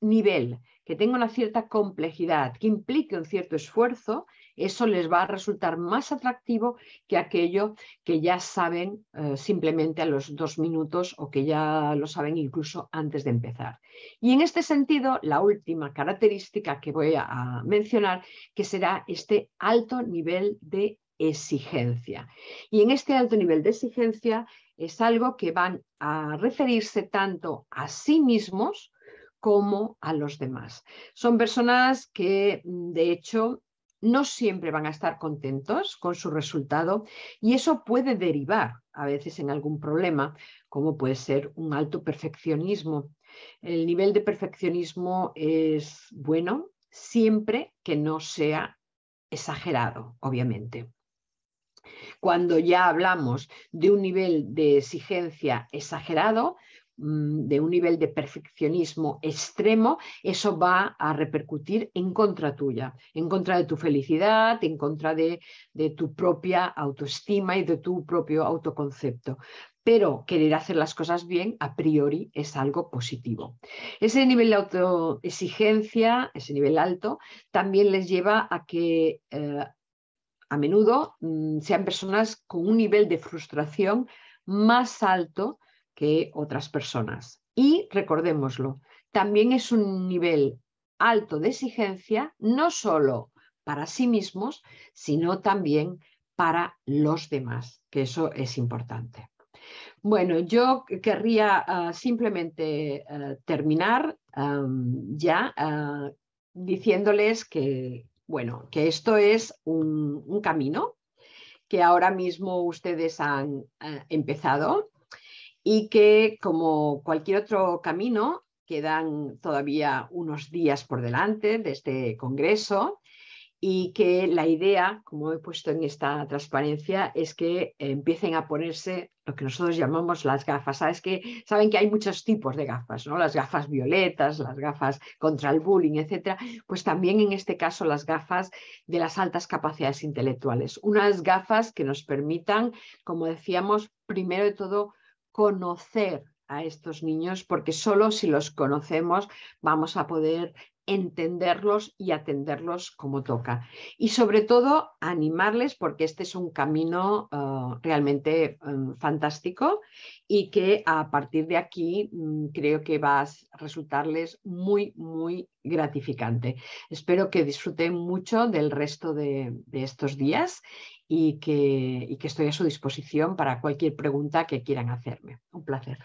nivel, que tenga una cierta complejidad, que implique un cierto esfuerzo, eso les va a resultar más atractivo que aquello que ya saben eh, simplemente a los dos minutos o que ya lo saben incluso antes de empezar. Y en este sentido, la última característica que voy a mencionar, que será este alto nivel de exigencia. Y en este alto nivel de exigencia es algo que van a referirse tanto a sí mismos como a los demás. Son personas que, de hecho, no siempre van a estar contentos con su resultado y eso puede derivar a veces en algún problema, como puede ser un alto perfeccionismo. El nivel de perfeccionismo es bueno siempre que no sea exagerado, obviamente cuando ya hablamos de un nivel de exigencia exagerado, mm, de un nivel de perfeccionismo extremo, eso va a repercutir en contra tuya, en contra de tu felicidad, en contra de, tu propia autoestima y de tu propio autoconcepto pero querer hacer las cosas bien a priori es algo positivo. Ese nivel de autoexigencia, ese nivel alto, también les lleva a que eh, a menudo mm, sean personas con un nivel de frustración más alto que otras personas. Y recordémoslo, también es un nivel alto de exigencia, no solo para sí mismos, sino también para los demás, que eso es importante. Bueno, yo querría ah, simplemente ah, terminar ya ah, diciéndoles que, bueno, que esto es un, camino que ahora mismo ustedes han eh, empezado y que como cualquier otro camino quedan todavía unos días por delante de este congreso y que la idea, como he puesto en esta transparencia, es que eh, empiecen a ponerse lo que nosotros llamamos las gafas. Sabes que saben que hay muchos tipos de gafas, ¿no? Las gafas violetas, las gafas contra el bullying, etcétera. Pues también en este caso las gafas de las altas capacidades intelectuales, unas gafas que nos permitan, como decíamos, primero de todo conocer a estos niños porque solo si los conocemos vamos a poder entenderlos y atenderlos como toca. Y sobre todo, animarles porque este es un camino eh, realmente em, fantástico y que a partir de aquí mm, creo que va a resultarles muy, muy gratificante. Espero que disfruten mucho del resto de, estos días y que, y que estoy a su disposición para cualquier pregunta que quieran hacerme. Un placer.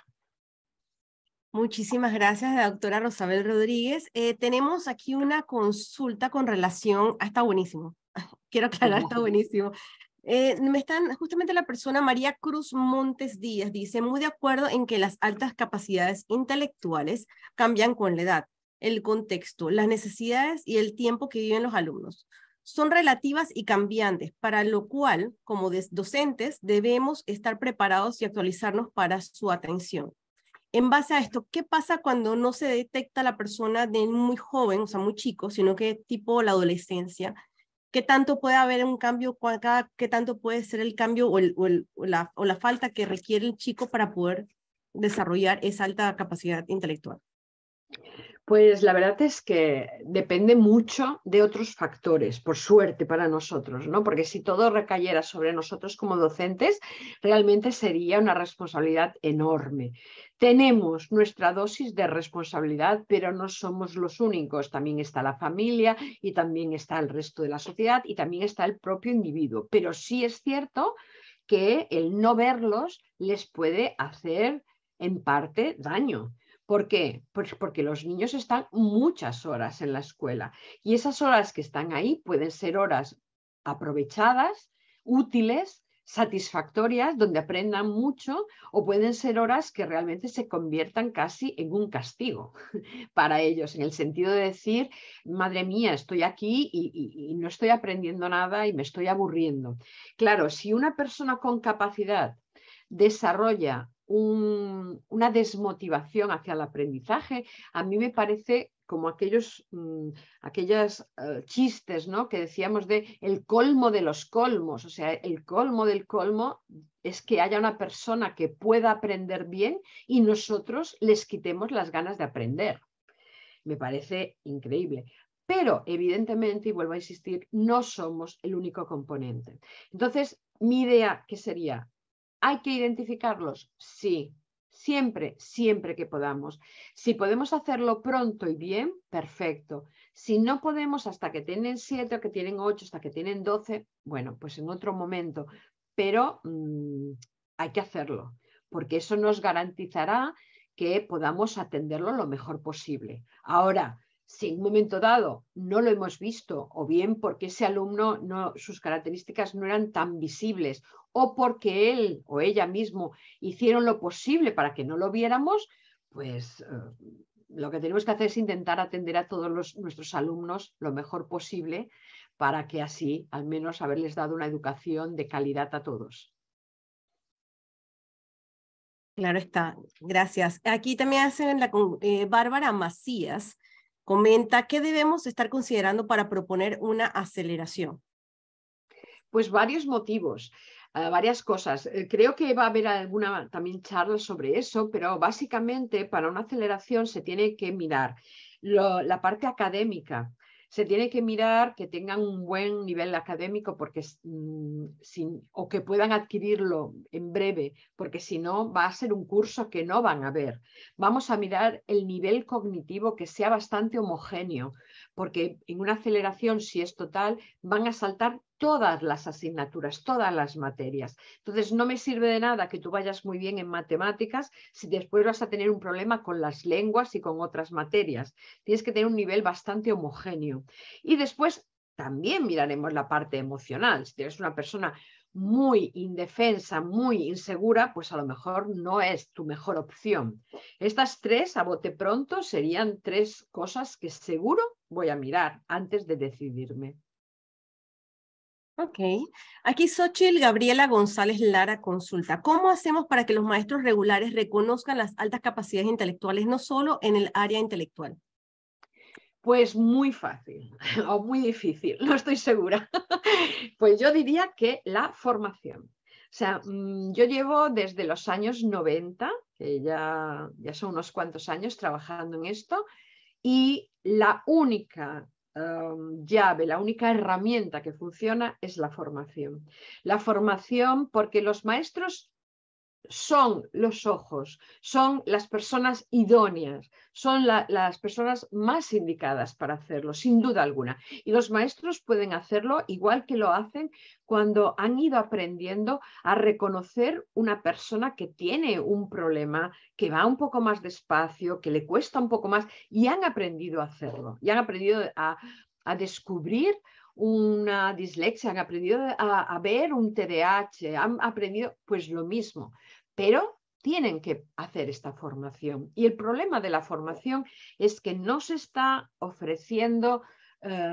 Muchísimas gracias, doctora Rosabel Rodríguez. Eh, tenemos aquí una consulta con relación, a... está buenísimo, quiero aclarar, está buenísimo. Eh, me están, justamente la persona María Cruz Montes Díaz dice, muy de acuerdo en que las altas capacidades intelectuales cambian con la edad, el contexto, las necesidades y el tiempo que viven los alumnos. Son relativas y cambiantes, para lo cual, como docentes, debemos estar preparados y actualizarnos para su atención. En base a esto, ¿qué pasa cuando no se detecta la persona de muy joven, o sea, muy chico, sino que tipo la adolescencia? ¿Qué tanto puede haber un cambio, qué tanto puede ser el cambio o, la, o la falta que requiere el chico para poder desarrollar esa alta capacidad intelectual? Pues la verdad es que depende mucho de otros factores, por suerte para nosotros, ¿no? Porque si todo recayera sobre nosotros como docentes, realmente sería una responsabilidad enorme. Tenemos nuestra dosis de responsabilidad, pero no somos los únicos. También está la familia y también está el resto de la sociedad y también está el propio individuo. Pero sí es cierto que el no verlos les puede hacer en parte daño ¿Por qué? Pues porque los niños están muchas horas en la escuela y esas horas que están ahí pueden ser horas aprovechadas, útiles, satisfactorias, donde aprendan mucho, o pueden ser horas que realmente se conviertan casi en un castigo para ellos, en el sentido de decir, madre mía, estoy aquí y, y no estoy aprendiendo nada y me estoy aburriendo. Claro, si una persona con capacidad desarrolla una desmotivación hacia el aprendizaje. A mí me parece como aquellos mm, eh, chistes ¿no? que decíamos de el colmo de los colmos, o sea, el colmo del colmo es que haya una persona que pueda aprender bien y nosotros les quitemos las ganas de aprender. Me parece increíble. Pero evidentemente, y vuelvo a insistir, no somos el único componente. Entonces, mi idea, que sería? ¿Hay que identificarlos? Sí, siempre, siempre que podamos. Si podemos hacerlo pronto y bien, perfecto. Si no podemos hasta que tienen siete, que tienen ocho, hasta que tienen doce, bueno, pues en otro momento. Pero mm, hay que hacerlo, porque eso nos garantizará que podamos atenderlo lo mejor posible. Ahora, si en un momento dado no lo hemos visto, o bien porque ese alumno sus características no eran tan visibles, o porque él o ella mismo hicieron lo posible para que no lo viéramos, pues eh, lo que tenemos que hacer es intentar atender a todos nuestros alumnos lo mejor posible para que así al menos haberles dado una educación de calidad a todos. Claro está, gracias. Aquí también hacen la eh, Bárbara Macías Comenta, ¿qué debemos estar considerando para proponer una aceleración? Pues varios motivos, eh, varias cosas. Eh, creo que va a haber alguna también charla sobre eso, pero básicamente para una aceleración se tiene que mirar la parte académica, se tiene que mirar que tengan un buen nivel académico porque, mm, o que puedan adquirirlo en breve, porque si no va a ser un curso que no van a ver. Vamos a mirar el nivel cognitivo que sea bastante homogéneo, porque en una aceleración, si es total, van a saltar todas las asignaturas, todas las materias. Entonces, no me sirve de nada que tú vayas muy bien en matemáticas si después vas a tener un problema con las lenguas y con otras materias. Tienes que tener un nivel bastante homogéneo. Y después también miraremos la parte emocional. Si eres una persona muy indefensa, muy insegura, pues a lo mejor no es tu mejor opción. Estas tres, a bote pronto, serían tres cosas que seguro voy a mirar antes de decidirme. Ok. Aquí Xochitl Gabriela González Lara consulta. ¿Cómo hacemos para que los maestros regulares reconozcan las altas capacidades intelectuales, no solo en el área intelectual? Pues muy fácil o muy difícil, no estoy segura. Pues yo diría que la formación. O sea, mm, yo llevo desde los años 90, que ya, ya son unos cuantos años trabajando en esto, y la única em, llave, la única herramienta que funciona es la formación. La formación porque los maestros son los ojos, son las personas idóneas, son las personas más indicadas para hacerlo, sin duda alguna. Y los maestros pueden hacerlo igual que lo hacen cuando han ido aprendiendo a reconocer una persona que tiene un problema, que va un poco más despacio, que le cuesta un poco más, y han aprendido a hacerlo, y han aprendido a, descubrir una dislexia, han aprendido a, a, ver un TDAH, han aprendido pues lo mismo pero tienen que hacer esta formación. Y el problema de la formación es que no se está ofreciendo eh,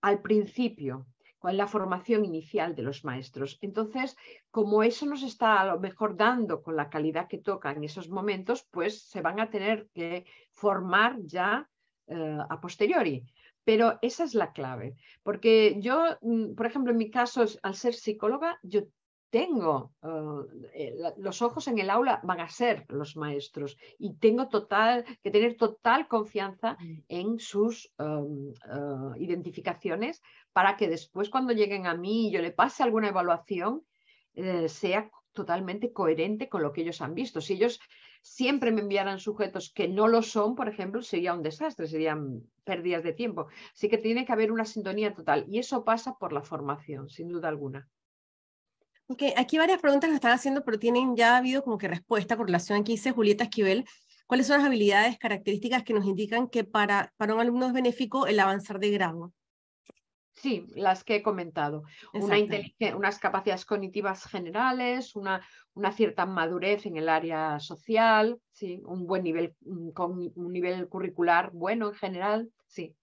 al principio con la formación inicial de los maestros. Entonces, como eso nos está a lo mejor dando con la calidad que toca en esos momentos, pues se van a tener que formar ya eh, a posteriori. Pero esa es la clave, porque yo, mm, por ejemplo, en mi caso, al ser psicóloga, yo tengo, ah, eh, los ojos en el aula van a ser los maestros y tengo total, que tener total confianza mm. en sus ah, identificaciones para que después cuando lleguen a mí y yo le pase alguna evaluación eh, sea totalmente coherente con lo que ellos han visto. Si ellos siempre me enviaran sujetos que no lo son, por ejemplo, sería un desastre, serían pérdidas de tiempo. Así que tiene que haber una sintonía total y eso pasa por la formación, sin duda alguna. Ok, aquí varias preguntas que están haciendo, pero tienen ya habido como que respuesta con relación aquí dice Julieta Esquivel. ¿Cuáles son las habilidades, características que nos indican que para, para un alumno es benéfico el avanzar de grado? Sí, las que he comentado. unas capacidades cognitivas generales, una, una, cierta madurez en el área social, sí, un buen nivel, un, un nivel curricular bueno en general, sí.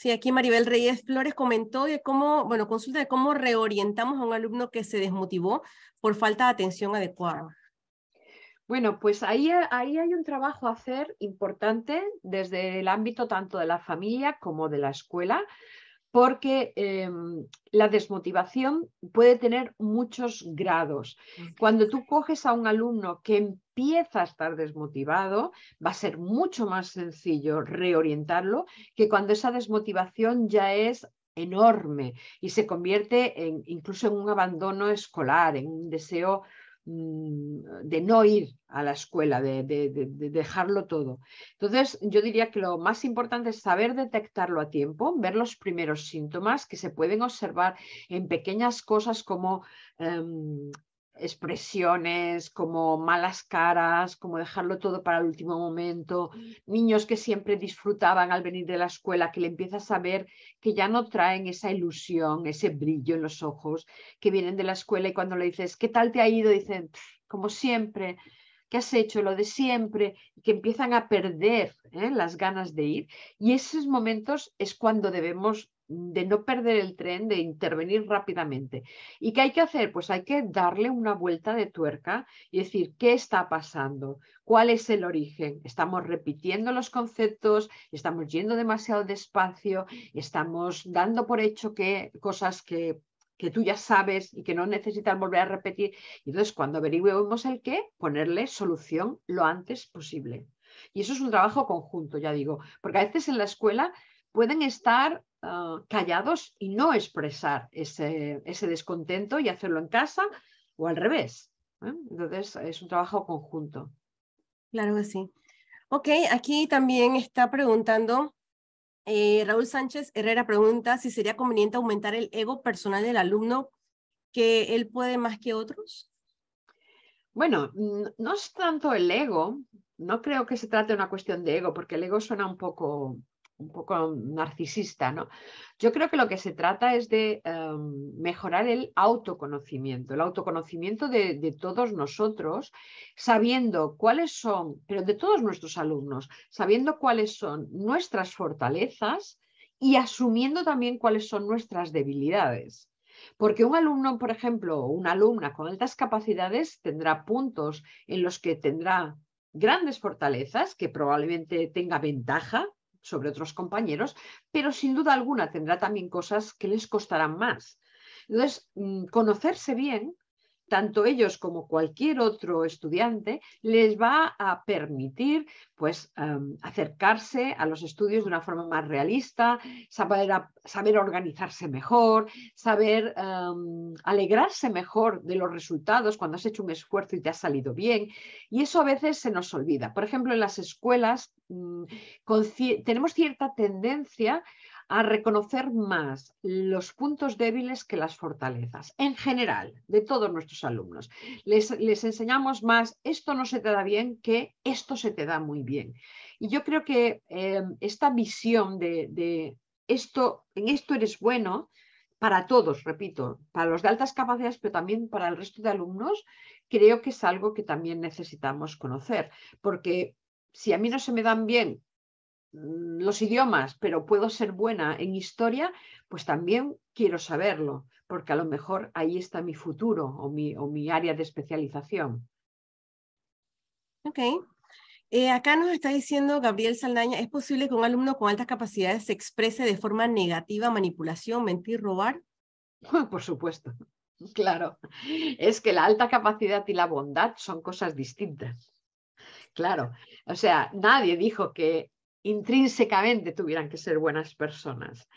Sí, aquí Maribel Reyes Flores comentó de cómo, bueno, consulta de cómo reorientamos a un alumno que se desmotivó por falta de atención adecuada. Bueno, pues ahí, ahí hay un trabajo a hacer importante desde el ámbito tanto de la familia como de la escuela, porque em, la desmotivación puede tener muchos grados. Cuando tú coges a un alumno que empieza a estar desmotivado, va a ser mucho más sencillo reorientarlo que cuando esa desmotivación ya es enorme y se convierte incluso en un abandono escolar, en un deseo Mm, de no ir a la escuela, de, dejarlo todo. Entonces, yo diría que lo más importante es saber detectarlo a tiempo, ver los primeros síntomas que se pueden observar en pequeñas cosas como em, expresiones como malas caras, como dejarlo todo para el último momento, mm. niños que siempre disfrutaban al venir de la escuela, que le empiezas a ver que ya no traen esa ilusión, ese brillo en los ojos, que vienen de la escuela y cuando le dices, ¿qué tal te ha ido? Dicen, como siempre, ¿qué has hecho? Lo de siempre, que empiezan a perder ¿eh? las ganas de ir. Y esos momentos es cuando debemos de no perder el tren, de intervenir rápidamente. ¿Y qué hay que hacer? Pues hay que darle una vuelta de tuerca y decir, ¿qué está pasando? ¿Cuál es el origen? ¿Estamos repitiendo los conceptos? ¿Estamos yendo demasiado despacio? ¿Estamos dando por hecho que cosas que, tú ya sabes y que no necesitan volver a repetir? Y Entonces, cuando averiguemos el qué, ponerle solución lo antes posible. Y eso es un trabajo conjunto, ya digo, porque a veces en la escuela pueden estar Ah, callados y no expresar ese, descontento y hacerlo en casa o al revés. ¿eh? Entonces, es un trabajo conjunto. Claro que sí. Ok, aquí también está preguntando eh, Raúl Sánchez Herrera pregunta si sería conveniente aumentar el ego personal del alumno que él puede más que otros. Bueno, no es tanto el ego, no creo que se trate de una cuestión de ego, porque el ego suena un poco un poco narcisista, ¿no? Yo creo que lo que se trata es de em, mejorar el autoconocimiento, el autoconocimiento de, de, todos nosotros, sabiendo cuáles son, pero de todos nuestros alumnos, sabiendo cuáles son nuestras fortalezas y asumiendo también cuáles son nuestras debilidades. Porque un alumno, por ejemplo, o una alumna con altas capacidades tendrá puntos en los que tendrá grandes fortalezas, que probablemente tenga ventaja sobre otros compañeros, pero sin duda alguna tendrá también cosas que les costarán más. Entonces, mm, conocerse bien tanto ellos como cualquier otro estudiante, les va a permitir pues, em, acercarse a los estudios de una forma más realista, saber, organizarse mejor, saber em, alegrarse mejor de los resultados cuando has hecho un esfuerzo y te ha salido bien. Y eso a veces se nos olvida. Por ejemplo, en las escuelas mm, tenemos cierta tendencia a reconocer más los puntos débiles que las fortalezas, en general, de todos nuestros alumnos. Les, enseñamos más, esto no se te da bien, que esto se te da muy bien. Y yo creo que eh, esta visión de, de esto, en esto eres bueno, para todos, repito, para los de altas capacidades, pero también para el resto de alumnos, creo que es algo que también necesitamos conocer, porque si a mí no se me dan bien Mm, los idiomas, pero puedo ser buena en historia, pues también quiero saberlo, porque a lo mejor ahí está mi futuro o mi, o mi área de especialización. Ok. Eh, acá nos está diciendo Gabriel Saldaña, ¿es posible que un alumno con altas capacidades se exprese de forma negativa, manipulación, mentir, robar? Por supuesto, claro. Es que la alta capacidad y la bondad son cosas distintas. Claro, o sea, nadie dijo que intrínsecamente tuvieran que ser buenas personas,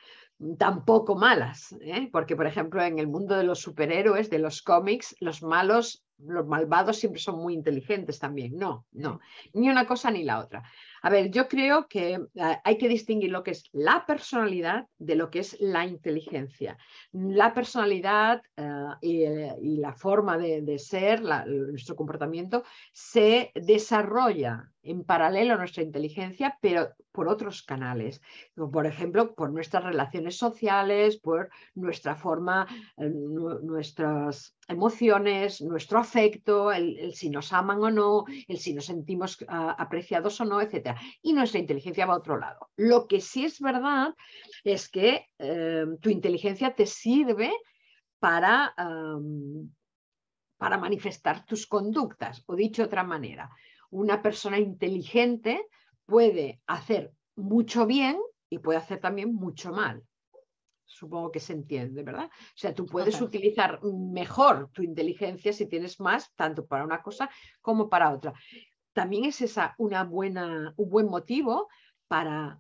tampoco malas, ¿eh? porque por ejemplo en el mundo de los superhéroes, de los cómics, los malos, los malvados siempre son muy inteligentes también. No, no, ni una cosa ni la otra. A ver, yo creo que eh, hay que distinguir lo que es la personalidad de lo que es la inteligencia. La personalidad eh, y, la forma de, ser, nuestro comportamiento, se desarrolla en paralelo a nuestra inteligencia, pero por otros canales, como por ejemplo, por nuestras relaciones sociales, por nuestra forma, eh, nuestras emociones, nuestro afecto, el, si nos aman o no, el si nos sentimos ah, apreciados o no, etc. Y nuestra inteligencia va a otro lado. Lo que sí es verdad es que eh, tu inteligencia te sirve para... para manifestar tus conductas, o dicho de otra manera, una persona inteligente puede hacer mucho bien y puede hacer también mucho mal. Supongo que se entiende, ¿verdad? O sea, tú puedes utilizar mejor tu inteligencia si tienes más, tanto para una cosa como para otra. También es esa una buena, un buen motivo para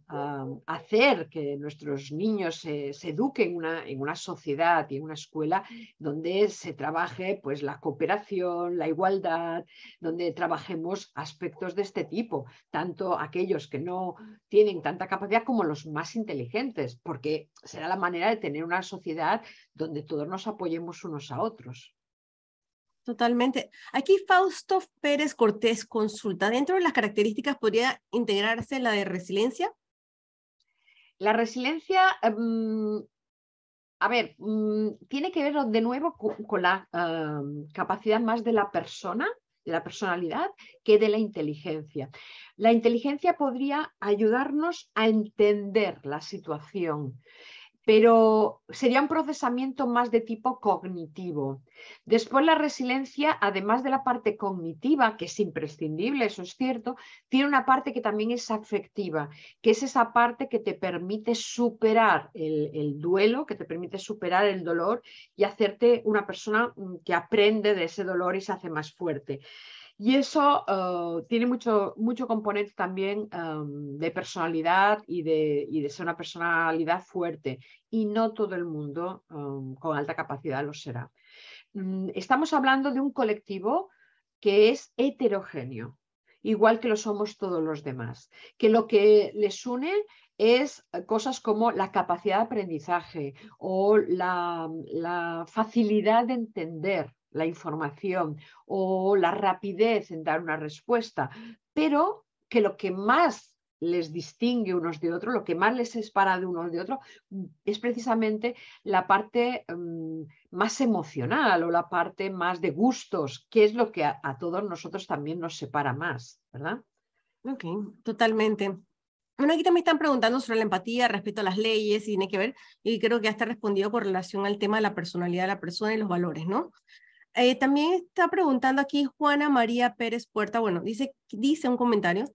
hacer que nuestros niños se, eduquen en una sociedad y en una escuela donde se trabaje pues, la cooperación, la igualdad, donde trabajemos aspectos de este tipo, tanto aquellos que no tienen tanta capacidad como los más inteligentes, porque será la manera de tener una sociedad donde todos nos apoyemos unos a otros. Totalmente. Aquí Fausto Pérez Cortés consulta, ¿dentro de las características podría integrarse la de resiliencia? La resiliencia, mm, a ver, mm, tiene que ver de nuevo con, la capacidad más de la persona, de la personalidad, que de la inteligencia. La inteligencia podría ayudarnos a entender la situación pero sería un procesamiento más de tipo cognitivo. Después la resiliencia, además de la parte cognitiva, que es imprescindible, eso es cierto, tiene una parte que también es afectiva, que es esa parte que te permite superar el, duelo, que te permite superar el dolor y hacerte una persona mm, que aprende de ese dolor y se hace más fuerte. Y eso eh, tiene mucho, mucho componente también em, de personalidad y de, de, ser una personalidad fuerte. Y no todo el mundo em, con alta capacidad lo será. Mm, estamos hablando de un colectivo que es heterogéneo, igual que lo somos todos los demás, que lo que les une es eh, cosas como la capacidad de aprendizaje o la facilidad de entender la información o la rapidez en dar una respuesta, pero que lo que más les distingue unos de otros, lo que más les separa de unos de otros, es precisamente la parte mm, más emocional o la parte más de gustos, que es lo que a, todos nosotros también nos separa más, ¿verdad? Ok, totalmente. Bueno, aquí también están preguntando sobre la empatía respecto a las leyes y tiene que ver, y creo que ya está respondido con relación al tema de la personalidad de la persona y los valores, ¿no? Eh, también está preguntando aquí Juana María Pérez Puerta. Bueno, dice, dice un comentario,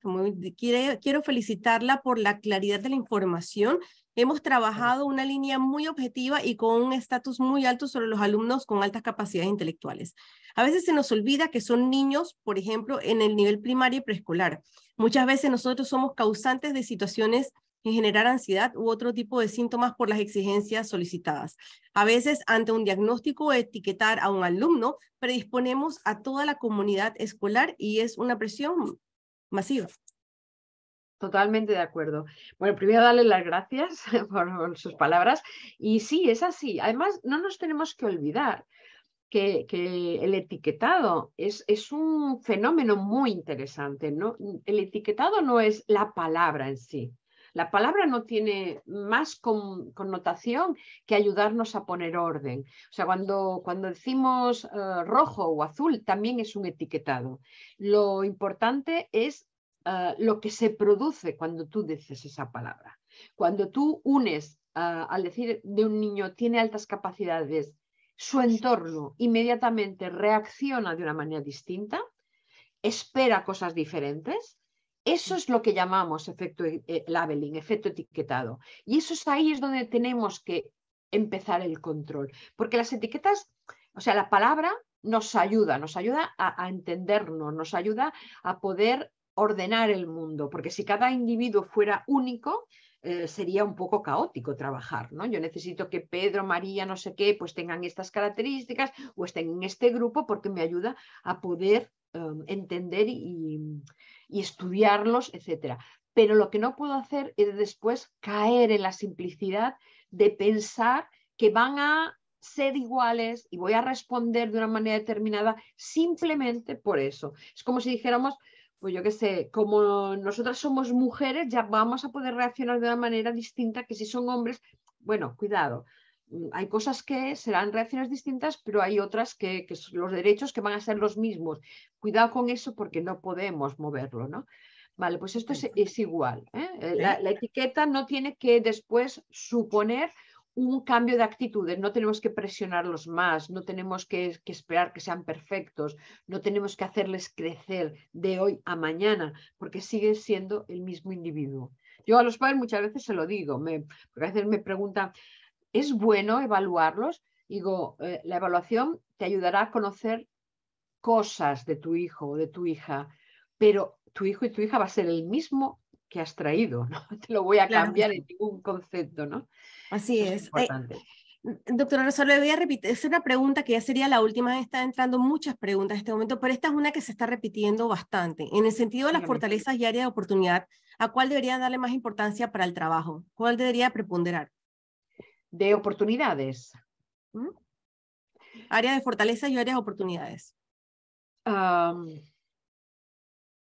quiero felicitarla por la claridad de la información. Hemos trabajado una línea muy objetiva y con un estatus muy alto sobre los alumnos con altas capacidades intelectuales. A veces se nos olvida que son niños, por ejemplo, en el nivel primario y preescolar. Muchas veces nosotros somos causantes de situaciones generar ansiedad u otro tipo de síntomas por las exigencias solicitadas. A veces, ante un diagnóstico o etiquetar a un alumno, predisponemos a toda la comunidad escolar y es una presión masiva. Totalmente de acuerdo. Bueno, primero darle las gracias por sus palabras. Y sí, es así. Además, no nos tenemos que olvidar que, que, el etiquetado es, es, un fenómeno muy interesante. ¿no? El etiquetado no es la palabra en sí, la palabra no tiene más connotación que ayudarnos a poner orden. O sea, cuando, cuando decimos eh, rojo o azul, también es un etiquetado. Lo importante es eh, lo que se produce cuando tú dices esa palabra. Cuando tú unes eh, al decir de un niño tiene altas capacidades, su entorno inmediatamente reacciona de una manera distinta, espera cosas diferentes eso mm. es lo que llamamos efecto eh, eh, labeling, efecto etiquetado. Y eso es ahí es donde tenemos que empezar el control, porque las etiquetas, o sea, la palabra nos ayuda, nos ayuda a, entendernos, nos ayuda a poder ordenar el mundo, porque si cada individuo fuera único, eh, sería un poco caótico trabajar, ¿no? Yo necesito que Pedro, María, no sé qué, pues tengan estas características o estén en este grupo porque me ayuda a poder em, entender y, y estudiarlos, etcétera. Pero lo que no puedo hacer es después caer en la simplicidad de pensar que van a ser iguales y voy a responder de una manera determinada simplemente por eso. Es como si dijéramos, pues yo qué sé, como nosotras somos mujeres, ya vamos a poder reaccionar de una manera distinta que si son hombres. Bueno, cuidado, Mm, hay cosas que serán reacciones distintas, pero hay otras que, los derechos que van a ser los mismos. Cuidado con eso porque no podemos moverlo, ¿no? Vale, pues esto es, igual. ¿eh? Eh, la, etiqueta no tiene que después suponer un cambio de actitudes, no tenemos que presionarlos más, no tenemos que, esperar que sean perfectos, no tenemos que hacerles crecer de hoy a mañana, porque sigue siendo el mismo individuo. Yo a los padres muchas veces se lo digo, me, porque a veces me preguntan, ¿Es bueno evaluarlos? Digo, eh, la evaluación te ayudará a conocer cosas de tu hijo o de tu hija, pero tu hijo y tu hija va a ser el mismo que has traído, no te lo voy a cambiar en ningún concepto, ¿no? Así es. Eh, doctora Rosario, le voy a repetir, es una pregunta que ya sería la última, están entrando muchas preguntas en este momento, pero esta es una que se está repitiendo bastante. En el sentido de las fortalezas y áreas de oportunidad, ¿a cuál debería darle más importancia para el trabajo? ¿Cuál debería preponderar? de oportunidades. Área de fortaleza y área de oportunidades.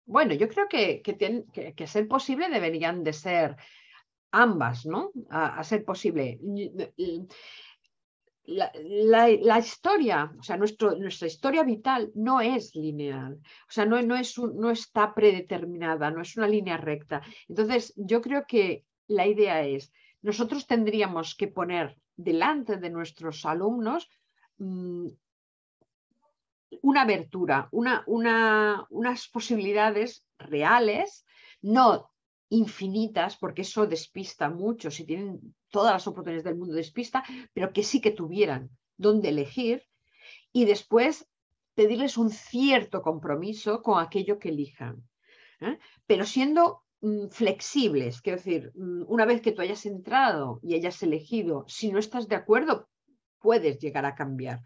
bueno, yo creo que, que, ser posible deberían de ser ambas, ¿no? A, ser posible. La, historia, o sea, nuestro, nuestra historia vital no es lineal, o sea, no, no, es un, no está predeterminada, no es una línea recta. Entonces, yo creo que la idea es nosotros tendríamos que poner delante de nuestros alumnos mm, una abertura, unas posibilidades reales, no infinitas, porque eso despista mucho, si tienen todas las oportunidades del mundo despista, pero que sí que tuvieran dónde elegir y después pedirles un cierto compromiso con aquello que elijan, ¿eh? pero siendo Mm, flexibles, quiero decir, mm, una vez que tú hayas entrado y hayas elegido, si no estás de acuerdo, puedes llegar a cambiar.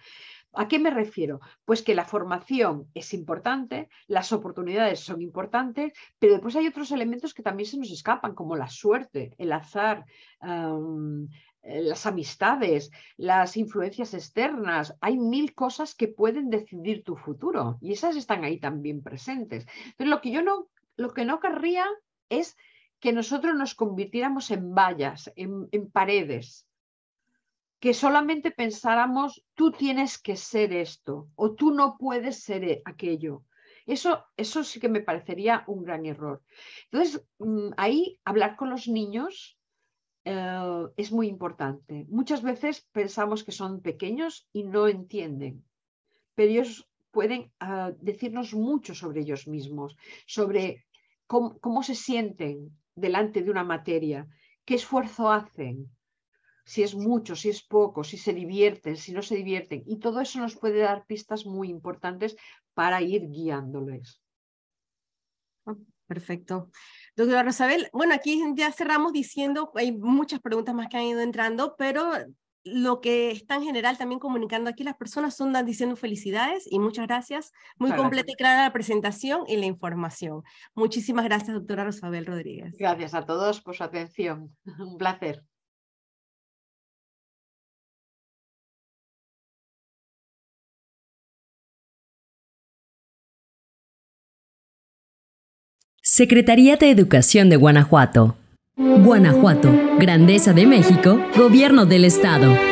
¿A qué me refiero? Pues que la formación es importante, las oportunidades son importantes, pero después hay otros elementos que también se nos escapan, como la suerte, el azar, eh, las amistades, las influencias externas. Hay mil cosas que pueden decidir tu futuro y esas están ahí también presentes. Pero lo que yo no, lo que no querría es que nosotros nos convirtiéramos en vallas, en, paredes, que solamente pensáramos, tú tienes que ser esto o tú no puedes ser e-". aquello. Eso, eso sí que me parecería un gran error. Entonces, mm, ahí hablar con los niños eh, es muy importante. Muchas veces pensamos que son pequeños y no entienden, pero ellos pueden ah, decirnos mucho sobre ellos mismos, sobre cómo, se sienten delante de una materia, qué esfuerzo hacen, si es mucho, si es poco, si se divierten, si no se divierten. Y todo eso nos puede dar pistas muy importantes para ir guiándoles. Ah, perfecto. Doctora Rosabel, bueno, aquí ya cerramos diciendo, hay muchas preguntas más que han ido entrando, pero lo que está en general también comunicando aquí las personas son diciendo felicidades y muchas gracias. Muy completa y clara la presentación y la información. Muchísimas gracias, doctora Rosabel Rodríguez. Gracias a todos por su atención. Un placer. Secretaría de Educación de Guanajuato. Guanajuato, Grandeza de México, Gobierno del Estado.